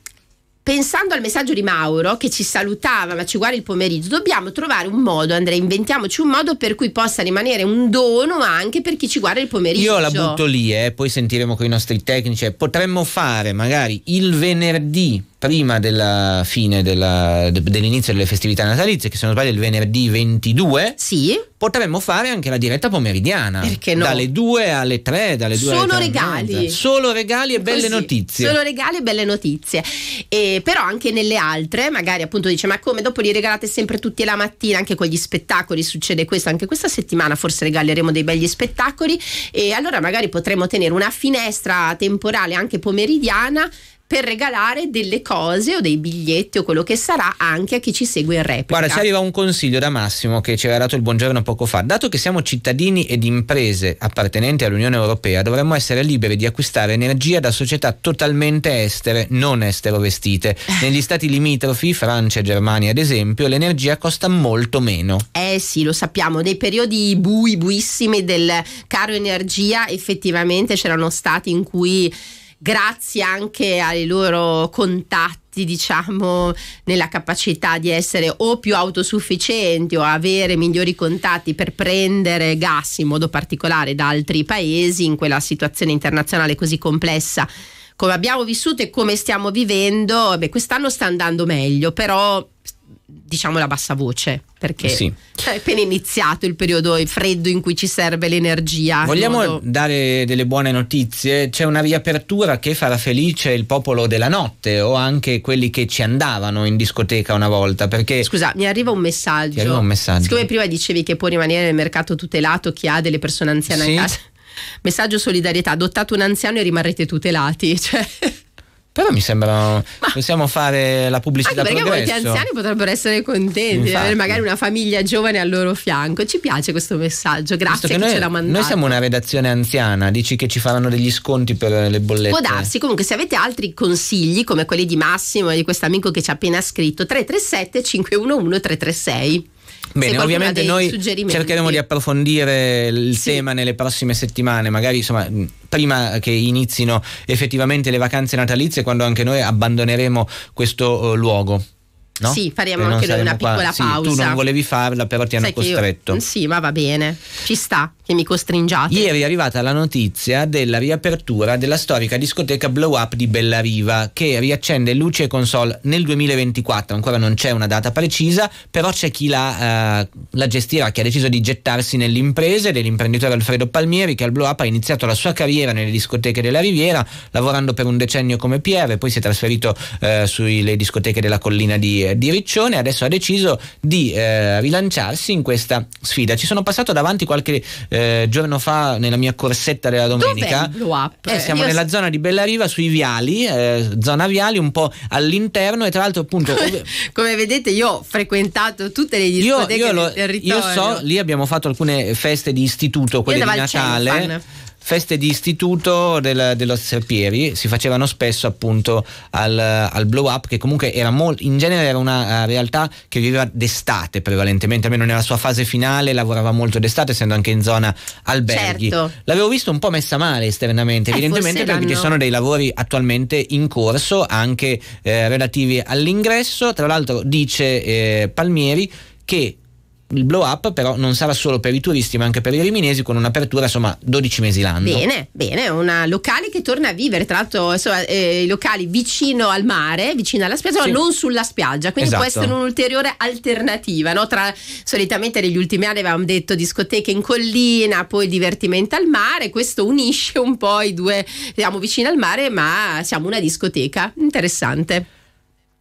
pensando al messaggio di Mauro che ci salutava ma ci guarda il pomeriggio, dobbiamo trovare un modo, Andrea, inventiamoci un modo per cui possa rimanere un dono anche per chi ci guarda il pomeriggio. Io la butto lì, eh, poi sentiremo con i nostri tecnici, potremmo fare magari il venerdì prima della fine della, dell'inizio delle festività natalizie, che se non sbaglio il venerdì 22, sì. potremmo fare anche la diretta pomeridiana. Perché no? Dalle 2 alle 3, dalle 2 Solo alle 3 regali. Solo regali e belle Così. notizie. Solo regali e belle notizie. E però anche nelle altre, magari appunto dice ma come dopo li regalate sempre tutti la mattina, anche con gli spettacoli succede questo, anche questa settimana forse regaleremo dei belli spettacoli e allora magari potremmo tenere una finestra temporale anche pomeridiana per regalare delle cose o dei biglietti o quello che sarà anche a chi ci segue in replica. Guarda, ci arriva un consiglio da Massimo che ci aveva dato il buongiorno poco fa. Dato che siamo cittadini ed imprese appartenenti all'Unione Europea, dovremmo essere liberi di acquistare energia da società totalmente estere, non estero vestite. Negli stati limitrofi, Francia e Germania ad esempio, l'energia costa molto meno. Eh sì, lo sappiamo, nei periodi bui, buissimi del caro energia effettivamente c'erano stati in cui grazie anche ai loro contatti diciamo nella capacità di essere o più autosufficienti o avere migliori contatti per prendere gas in modo particolare da altri paesi in quella situazione internazionale così complessa come abbiamo vissuto e come stiamo vivendo, beh, quest'anno sta andando meglio, però diciamo la bassa voce perché sì. è appena iniziato il periodo freddo in cui ci serve l'energia. Vogliamo modo... dare delle buone notizie? C'è una riapertura che farà felice il popolo della notte o anche quelli che ci andavano in discoteca una volta perché... Scusa, mi arriva un messaggio. Arriva un messaggio. Siccome prima dicevi che può rimanere nel mercato tutelato chi ha delle persone anziane sì. in casa. Messaggio solidarietà, adottate un anziano e rimarrete tutelati. Cioè... Però mi sembra. Ma possiamo fare la pubblicità anche perché progresso. molti anziani potrebbero essere contenti di avere magari una famiglia giovane al loro fianco. Ci piace questo messaggio, grazie che, che noi, ce l'ha mandato. Noi siamo una redazione anziana, dici che ci faranno degli sconti per le bollette. Può darsi, comunque, se avete altri consigli come quelli di Massimo e di questo amico che ci ha appena scritto, 337 511 336. Bene, ovviamente noi cercheremo di approfondire il sì. tema nelle prossime settimane, magari insomma, prima che inizino effettivamente le vacanze natalizie, quando anche noi abbandoneremo questo uh, luogo. No? Sì, faremo anche noi una piccola qua. pausa. Sì, tu non volevi farla, però ti hanno Sai costretto. Io, sì, ma va bene, ci sta che mi costringiate. Ieri è arrivata la notizia della riapertura della storica discoteca Blow Up di Bellariva, che riaccende luce e console nel 2024. Ancora non c'è una data precisa, però c'è chi la, eh, la gestirà, che ha deciso di gettarsi nell'impresa dell'imprenditore Alfredo Palmieri, che al Blow Up ha iniziato la sua carriera nelle discoteche della Riviera, lavorando per un decennio come Pierre, poi si è trasferito eh, sulle discoteche della collina di eh, di Riccione adesso ha deciso di eh, rilanciarsi in questa sfida. Ci sono passato davanti qualche eh, giorno fa nella mia corsetta della domenica. Eh, siamo Io nella s- zona di Bellariva sui viali, eh, zona viali un po' all'interno e tra l'altro appunto come, vedete io ho frequentato tutte le discoteche io, io lo, territorio. Io so, lì abbiamo fatto alcune feste di istituto, quelle di Natale. Fan feste di istituto del, dello Serpieri si facevano spesso appunto al, al blow up che comunque era molto in genere era una eh, realtà che viveva d'estate prevalentemente almeno nella sua fase finale lavorava molto d'estate essendo anche in zona alberghi certo. l'avevo visto un po' messa male esternamente eh, evidentemente perché ci sono dei lavori attualmente in corso anche eh, relativi all'ingresso tra l'altro dice eh, Palmieri che il blow up però non sarà solo per i turisti ma anche per i riminesi con un'apertura insomma 12 mesi l'anno. Bene, bene, una locale che torna a vivere, tra l'altro insomma, eh, i locali vicino al mare, vicino alla spiaggia, sì. ma non sulla spiaggia, quindi esatto. può essere un'ulteriore alternativa, no? tra, solitamente negli ultimi anni avevamo detto discoteche in collina, poi divertimento al mare, questo unisce un po' i due, siamo vicini al mare ma siamo una discoteca, interessante.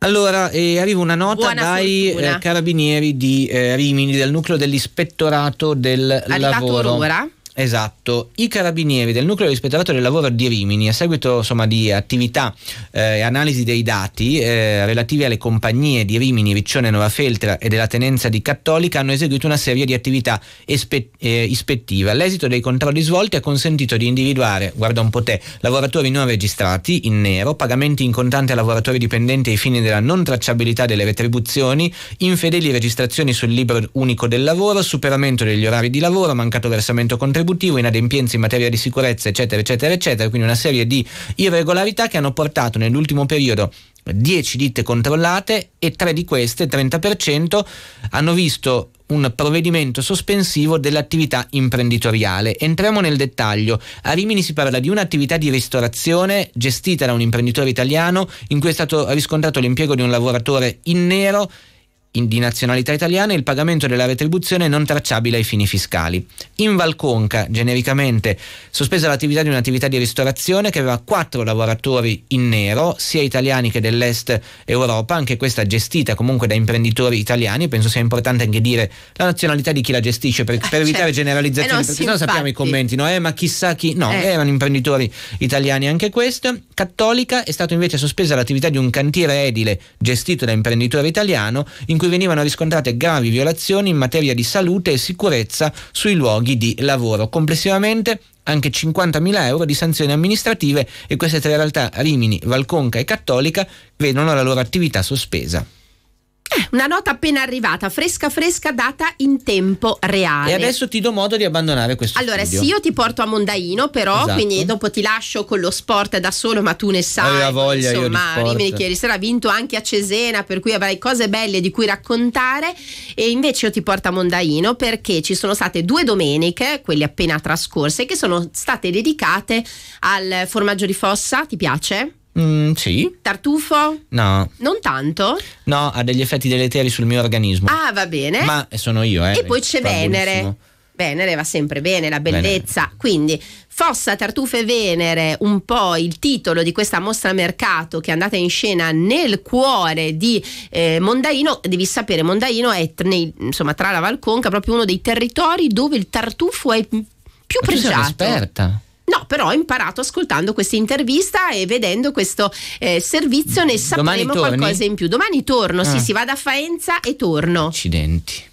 Allora, eh, arriva una nota Buona dai eh, carabinieri di eh, Rimini, del nucleo dell'ispettorato del Arrivato lavoro. Arrivato ora Esatto, i carabinieri del nucleo dell'ispettorato del lavoro di Rimini, a seguito insomma, di attività eh, e eh, analisi dei dati eh, relativi alle compagnie di Rimini, Riccione, Nova Feltra e della tenenza di Cattolica, hanno eseguito una serie di attività espe- eh, ispettive. L'esito dei controlli svolti ha consentito di individuare, guarda un po' te, lavoratori non registrati in nero, pagamenti in contante a lavoratori dipendenti ai fini della non tracciabilità delle retribuzioni, infedeli registrazioni sul libro unico del lavoro, superamento degli orari di lavoro, mancato versamento contributivo contributivo, inadempienze in materia di sicurezza, eccetera, eccetera, eccetera, quindi una serie di irregolarità che hanno portato nell'ultimo periodo 10 ditte controllate e 3 di queste, 30%, hanno visto un provvedimento sospensivo dell'attività imprenditoriale. Entriamo nel dettaglio. A Rimini si parla di un'attività di ristorazione gestita da un imprenditore italiano in cui è stato riscontrato l'impiego di un lavoratore in nero di nazionalità italiana e il pagamento della retribuzione non tracciabile ai fini fiscali. In Valconca, genericamente, sospesa l'attività di un'attività di ristorazione che aveva quattro lavoratori in nero, sia italiani che dell'est Europa, anche questa gestita comunque da imprenditori italiani, penso sia importante anche dire la nazionalità di chi la gestisce per, eh, per cioè, evitare generalizzazioni, eh no, perché sì, no sappiamo i commenti, no? Eh, ma chissà chi... No, eh. erano imprenditori italiani anche questo. Cattolica è stata invece sospesa l'attività di un cantiere edile gestito da imprenditore italiano in cui venivano riscontrate gravi violazioni in materia di salute e sicurezza sui luoghi di lavoro. Complessivamente anche 50.000 euro di sanzioni amministrative e queste tre realtà, Rimini, Valconca e Cattolica, vedono la loro attività sospesa una nota appena arrivata, fresca fresca, data in tempo reale. E adesso ti do modo di abbandonare questo Allora, studio. sì, io ti porto a Mondaino, però, esatto. quindi dopo ti lascio con lo sport da solo, ma tu ne sai. Aveva voglia insomma, io Rimini ieri sera ha vinto anche a Cesena, per cui avrai cose belle di cui raccontare e invece io ti porto a Mondaino perché ci sono state due domeniche, quelle appena trascorse, che sono state dedicate al formaggio di fossa, ti piace? Mm, sì. Tartufo? No. Non tanto? No, ha degli effetti deleteri sul mio organismo. Ah, va bene. Ma sono io, eh. E poi c'è Venere. Venere va sempre bene, la bellezza. Venere. Quindi Fossa, Tartufo e Venere, un po' il titolo di questa mostra mercato che è andata in scena nel cuore di eh, Mondaino. Devi sapere, Mondaino è nei, insomma, tra la Valconca proprio uno dei territori dove il tartufo è più Ma pregiato. Tu sei No, però ho imparato ascoltando questa intervista e vedendo questo eh, servizio ne sapremo qualcosa in più. Domani torno, ah. sì, si sì, vado a Faenza e torno. Accidenti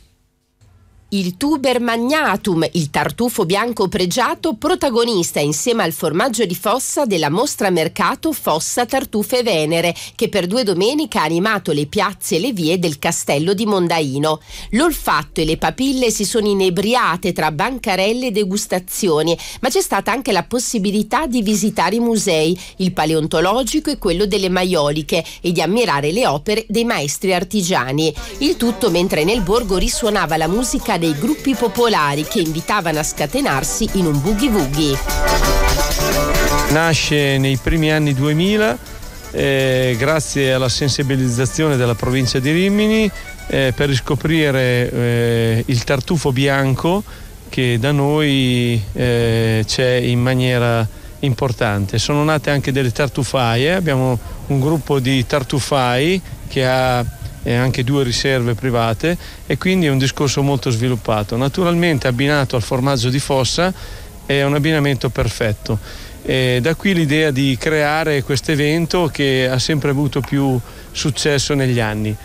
il tuber magnatum, il tartufo bianco pregiato, protagonista insieme al formaggio di Fossa della mostra mercato Fossa Tartufe Venere, che per due domeniche ha animato le piazze e le vie del castello di Mondaino. L'olfatto e le papille si sono inebriate tra bancarelle e degustazioni, ma c'è stata anche la possibilità di visitare i musei, il paleontologico e quello delle maioliche, e di ammirare le opere dei maestri artigiani. Il tutto mentre nel borgo risuonava la musica dei gruppi popolari che invitavano a scatenarsi in un boogie woogie. Nasce nei primi anni 2000 eh, grazie alla sensibilizzazione della provincia di Rimini eh, per riscoprire eh, il tartufo bianco che da noi eh, c'è in maniera importante. Sono nate anche delle tartufaie, abbiamo un gruppo di tartufai che ha e anche due riserve private e quindi è un discorso molto sviluppato. Naturalmente abbinato al formaggio di fossa è un abbinamento perfetto. E da qui l'idea di creare questo evento che ha sempre avuto più successo negli anni.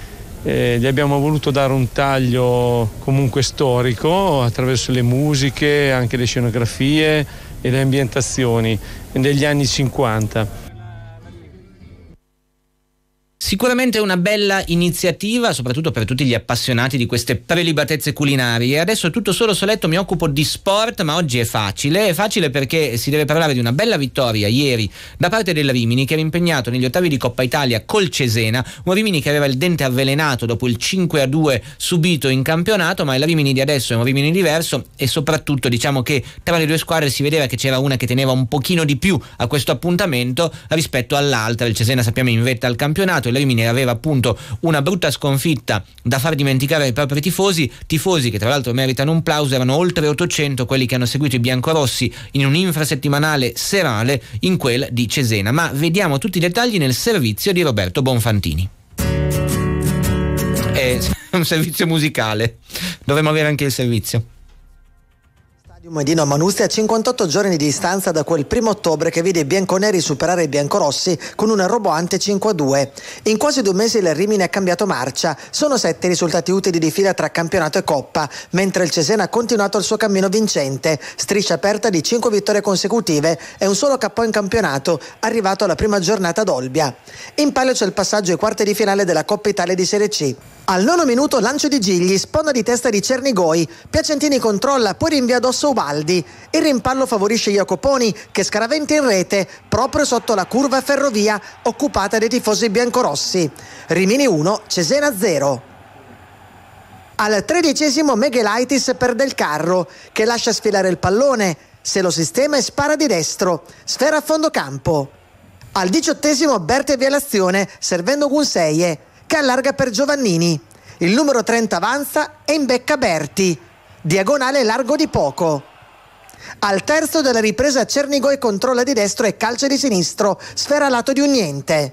Eh, gli abbiamo voluto dare un taglio comunque storico attraverso le musiche, anche le scenografie e le ambientazioni degli anni 50 Sicuramente una bella iniziativa, soprattutto per tutti gli appassionati di queste prelibatezze culinarie. Adesso tutto solo soletto mi occupo di sport, ma oggi è facile. È facile perché si deve parlare di una bella vittoria ieri da parte del Rimini, che era impegnato negli ottavi di Coppa Italia col Cesena. Un Rimini che aveva il dente avvelenato dopo il 5 a 2 subito in campionato, ma il Rimini di adesso è un Rimini diverso e soprattutto diciamo che tra le due squadre si vedeva che c'era una che teneva un pochino di più a questo appuntamento rispetto all'altra. Il Cesena sappiamo in vetta al campionato campionato il Rimini aveva appunto una brutta sconfitta da far dimenticare ai propri tifosi, tifosi che tra l'altro meritano un plauso, erano oltre 800 quelli che hanno seguito i biancorossi in un infrasettimanale serale in quel di Cesena, ma vediamo tutti i dettagli nel servizio di Roberto Bonfantini. È eh, un servizio musicale, dovremmo avere anche il servizio. Medino Manusti Manuste a 58 giorni di distanza da quel primo ottobre che vide i bianconeri superare i biancorossi con una roboante 5-2. In quasi due mesi il Rimini ha cambiato marcia, sono sette i risultati utili di fila tra campionato e coppa, mentre il Cesena ha continuato il suo cammino vincente, striscia aperta di 5 vittorie consecutive e un solo cappò in campionato, arrivato alla prima giornata ad Olbia. In palio c'è il passaggio ai quarti di finale della Coppa Italia di Serie C. Al nono minuto lancio di Gigli, sponda di testa di Cernigoi, Piacentini controlla, poi rinvia addosso Baldi. Il rimpallo favorisce Jacoponi che scaraventa in rete proprio sotto la curva ferrovia occupata dai tifosi biancorossi. Rimini 1, Cesena 0. Al tredicesimo Meghelaitis perde il carro che lascia sfilare il pallone, se lo sistema e spara di destro, sfera a fondo campo. Al diciottesimo Berti l'azione servendo Gunseie che allarga per Giovannini. Il numero 30 avanza e imbecca Berti diagonale largo di poco. Al terzo della ripresa Cernigoi controlla di destro e calcia di sinistro, sfera lato di un niente.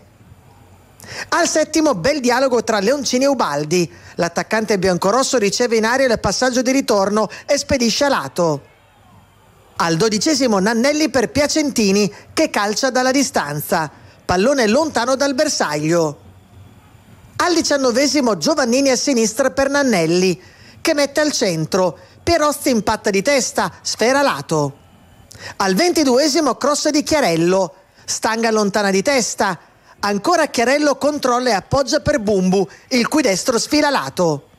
Al settimo bel dialogo tra Leoncini e Ubaldi. L'attaccante biancorosso riceve in aria il passaggio di ritorno e spedisce a lato. Al dodicesimo Nannelli per Piacentini che calcia dalla distanza. Pallone lontano dal bersaglio. Al diciannovesimo Giovannini a sinistra per Nannelli che mette al centro. Perozzi impatta di testa, sfera lato. Al ventiduesimo cross di Chiarello, stanga lontana di testa. Ancora Chiarello controlla e appoggia per Bumbu, il cui destro sfila lato.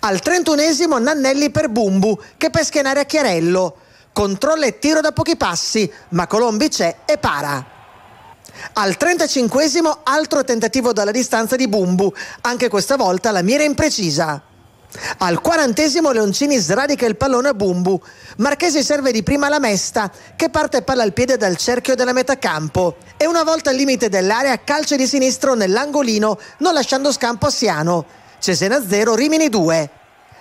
Al trentunesimo Nannelli per Bumbu, che pesca in aria Chiarello. Controlla e tiro da pochi passi, ma Colombi c'è e para. Al 35 altro tentativo dalla distanza di Bumbu, anche questa volta la mira imprecisa. Al quarantesimo Leoncini sradica il pallone a Bumbu. Marchesi serve di prima la Mesta che parte palla al piede dal cerchio della metà campo e una volta al limite dell'area calcia di sinistro nell'angolino non lasciando scampo a Siano. Cesena 0, Rimini 2.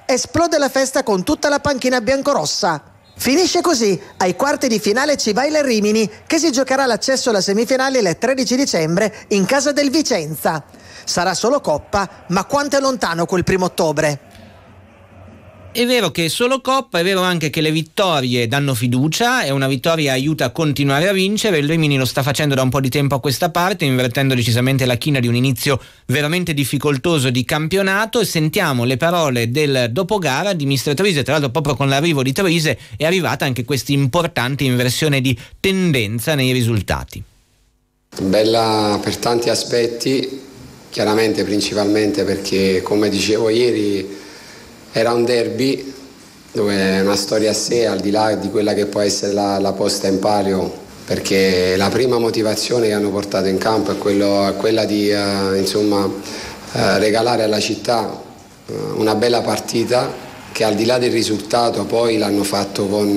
Esplode la festa con tutta la panchina biancorossa. Finisce così, ai quarti di finale ci va il Rimini che si giocherà l'accesso alla semifinale il 13 dicembre in casa del Vicenza. Sarà solo coppa, ma quanto è lontano quel primo ottobre. È vero che è solo Coppa, è vero anche che le vittorie danno fiducia e una vittoria aiuta a continuare a vincere. Il Rimini lo sta facendo da un po' di tempo a questa parte, invertendo decisamente la china di un inizio veramente difficoltoso di campionato e sentiamo le parole del dopogara di Mister Trise. Tra l'altro proprio con l'arrivo di Trise è arrivata anche questa importante inversione di tendenza nei risultati. Bella per tanti aspetti, chiaramente principalmente perché come dicevo ieri era un derby dove è una storia a sé, al di là di quella che può essere la, la posta in palio, perché la prima motivazione che hanno portato in campo è, quello, quella di eh, insomma, eh, regalare alla città eh, una bella partita che al di là del risultato poi l'hanno fatto con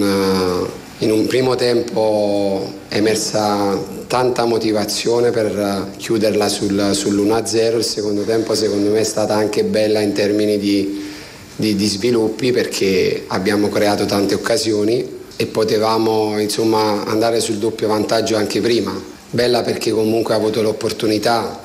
eh, in un primo tempo emersa tanta motivazione per eh, chiuderla sul, sull'1-0, il secondo tempo secondo me è stata anche bella in termini di di, di sviluppi perché abbiamo creato tante occasioni e potevamo insomma, andare sul doppio vantaggio anche prima. Bella perché comunque ha avuto l'opportunità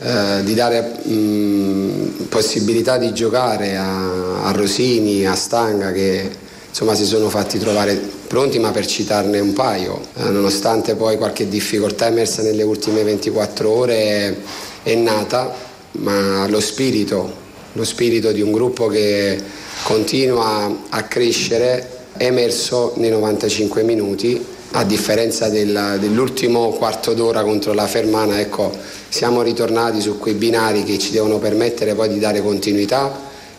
eh, di dare mh, possibilità di giocare a, a, Rosini, a Stanga che insomma, si sono fatti trovare pronti ma per citarne un paio, eh, nonostante poi qualche difficoltà emersa nelle ultime 24 ore è, è nata, ma lo spirito lo spirito di un gruppo che continua a crescere, emerso nei 95 minuti, a differenza del, dell'ultimo quarto d'ora contro la Fermana, ecco, siamo ritornati su quei binari che ci devono permettere poi di dare continuità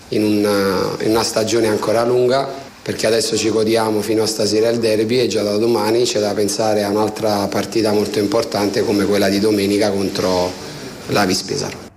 in una, in una stagione ancora lunga perché adesso ci godiamo fino a stasera il derby e già da domani c'è da pensare a un'altra partita molto importante come quella di domenica contro la Vispesaro.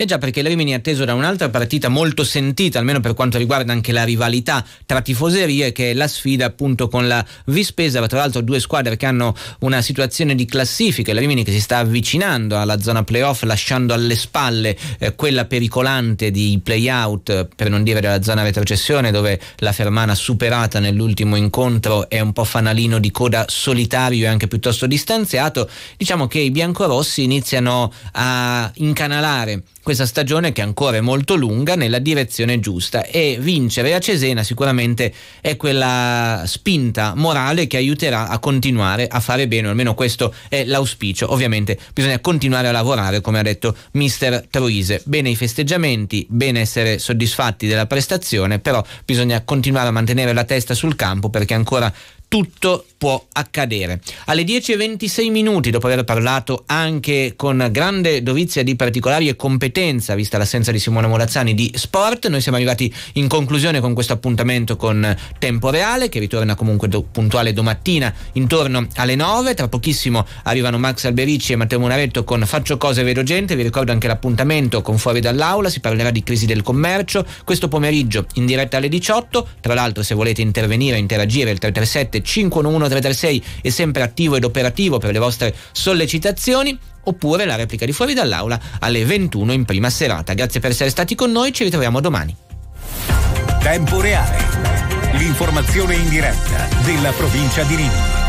E eh già perché il Rimini è atteso da un'altra partita molto sentita, almeno per quanto riguarda anche la rivalità tra tifoserie, che è la sfida appunto con la Vispesa, tra l'altro due squadre che hanno una situazione di classifica, La Rimini che si sta avvicinando alla zona playoff lasciando alle spalle eh, quella pericolante di playout, per non dire della zona retrocessione, dove la Fermana superata nell'ultimo incontro è un po' fanalino di coda solitario e anche piuttosto distanziato, diciamo che i biancorossi iniziano a incanalare questa stagione che ancora è molto lunga nella direzione giusta e vincere a Cesena sicuramente è quella spinta morale che aiuterà a continuare a fare bene, almeno questo è l'auspicio. Ovviamente bisogna continuare a lavorare, come ha detto mister Troise. Bene i festeggiamenti, bene essere soddisfatti della prestazione, però bisogna continuare a mantenere la testa sul campo perché ancora tutto può accadere. Alle 10.26 minuti, dopo aver parlato anche con grande dovizia di particolari e competenza, vista l'assenza di Simone Molazzani, di sport, noi siamo arrivati in conclusione con questo appuntamento con Tempo Reale, che ritorna comunque do, puntuale domattina intorno alle 9. Tra pochissimo arrivano Max Alberici e Matteo Monaretto con Faccio cose vedo gente. Vi ricordo anche l'appuntamento con Fuori dall'Aula, si parlerà di crisi del commercio questo pomeriggio in diretta alle 18. Tra l'altro, se volete intervenire, interagire, il 337 7 51336 è sempre attivo ed operativo per le vostre sollecitazioni oppure la replica di fuori dall'aula alle 21 in prima serata. Grazie per essere stati con noi, ci ritroviamo domani. Tempo reale. L'informazione in diretta della provincia di Rimini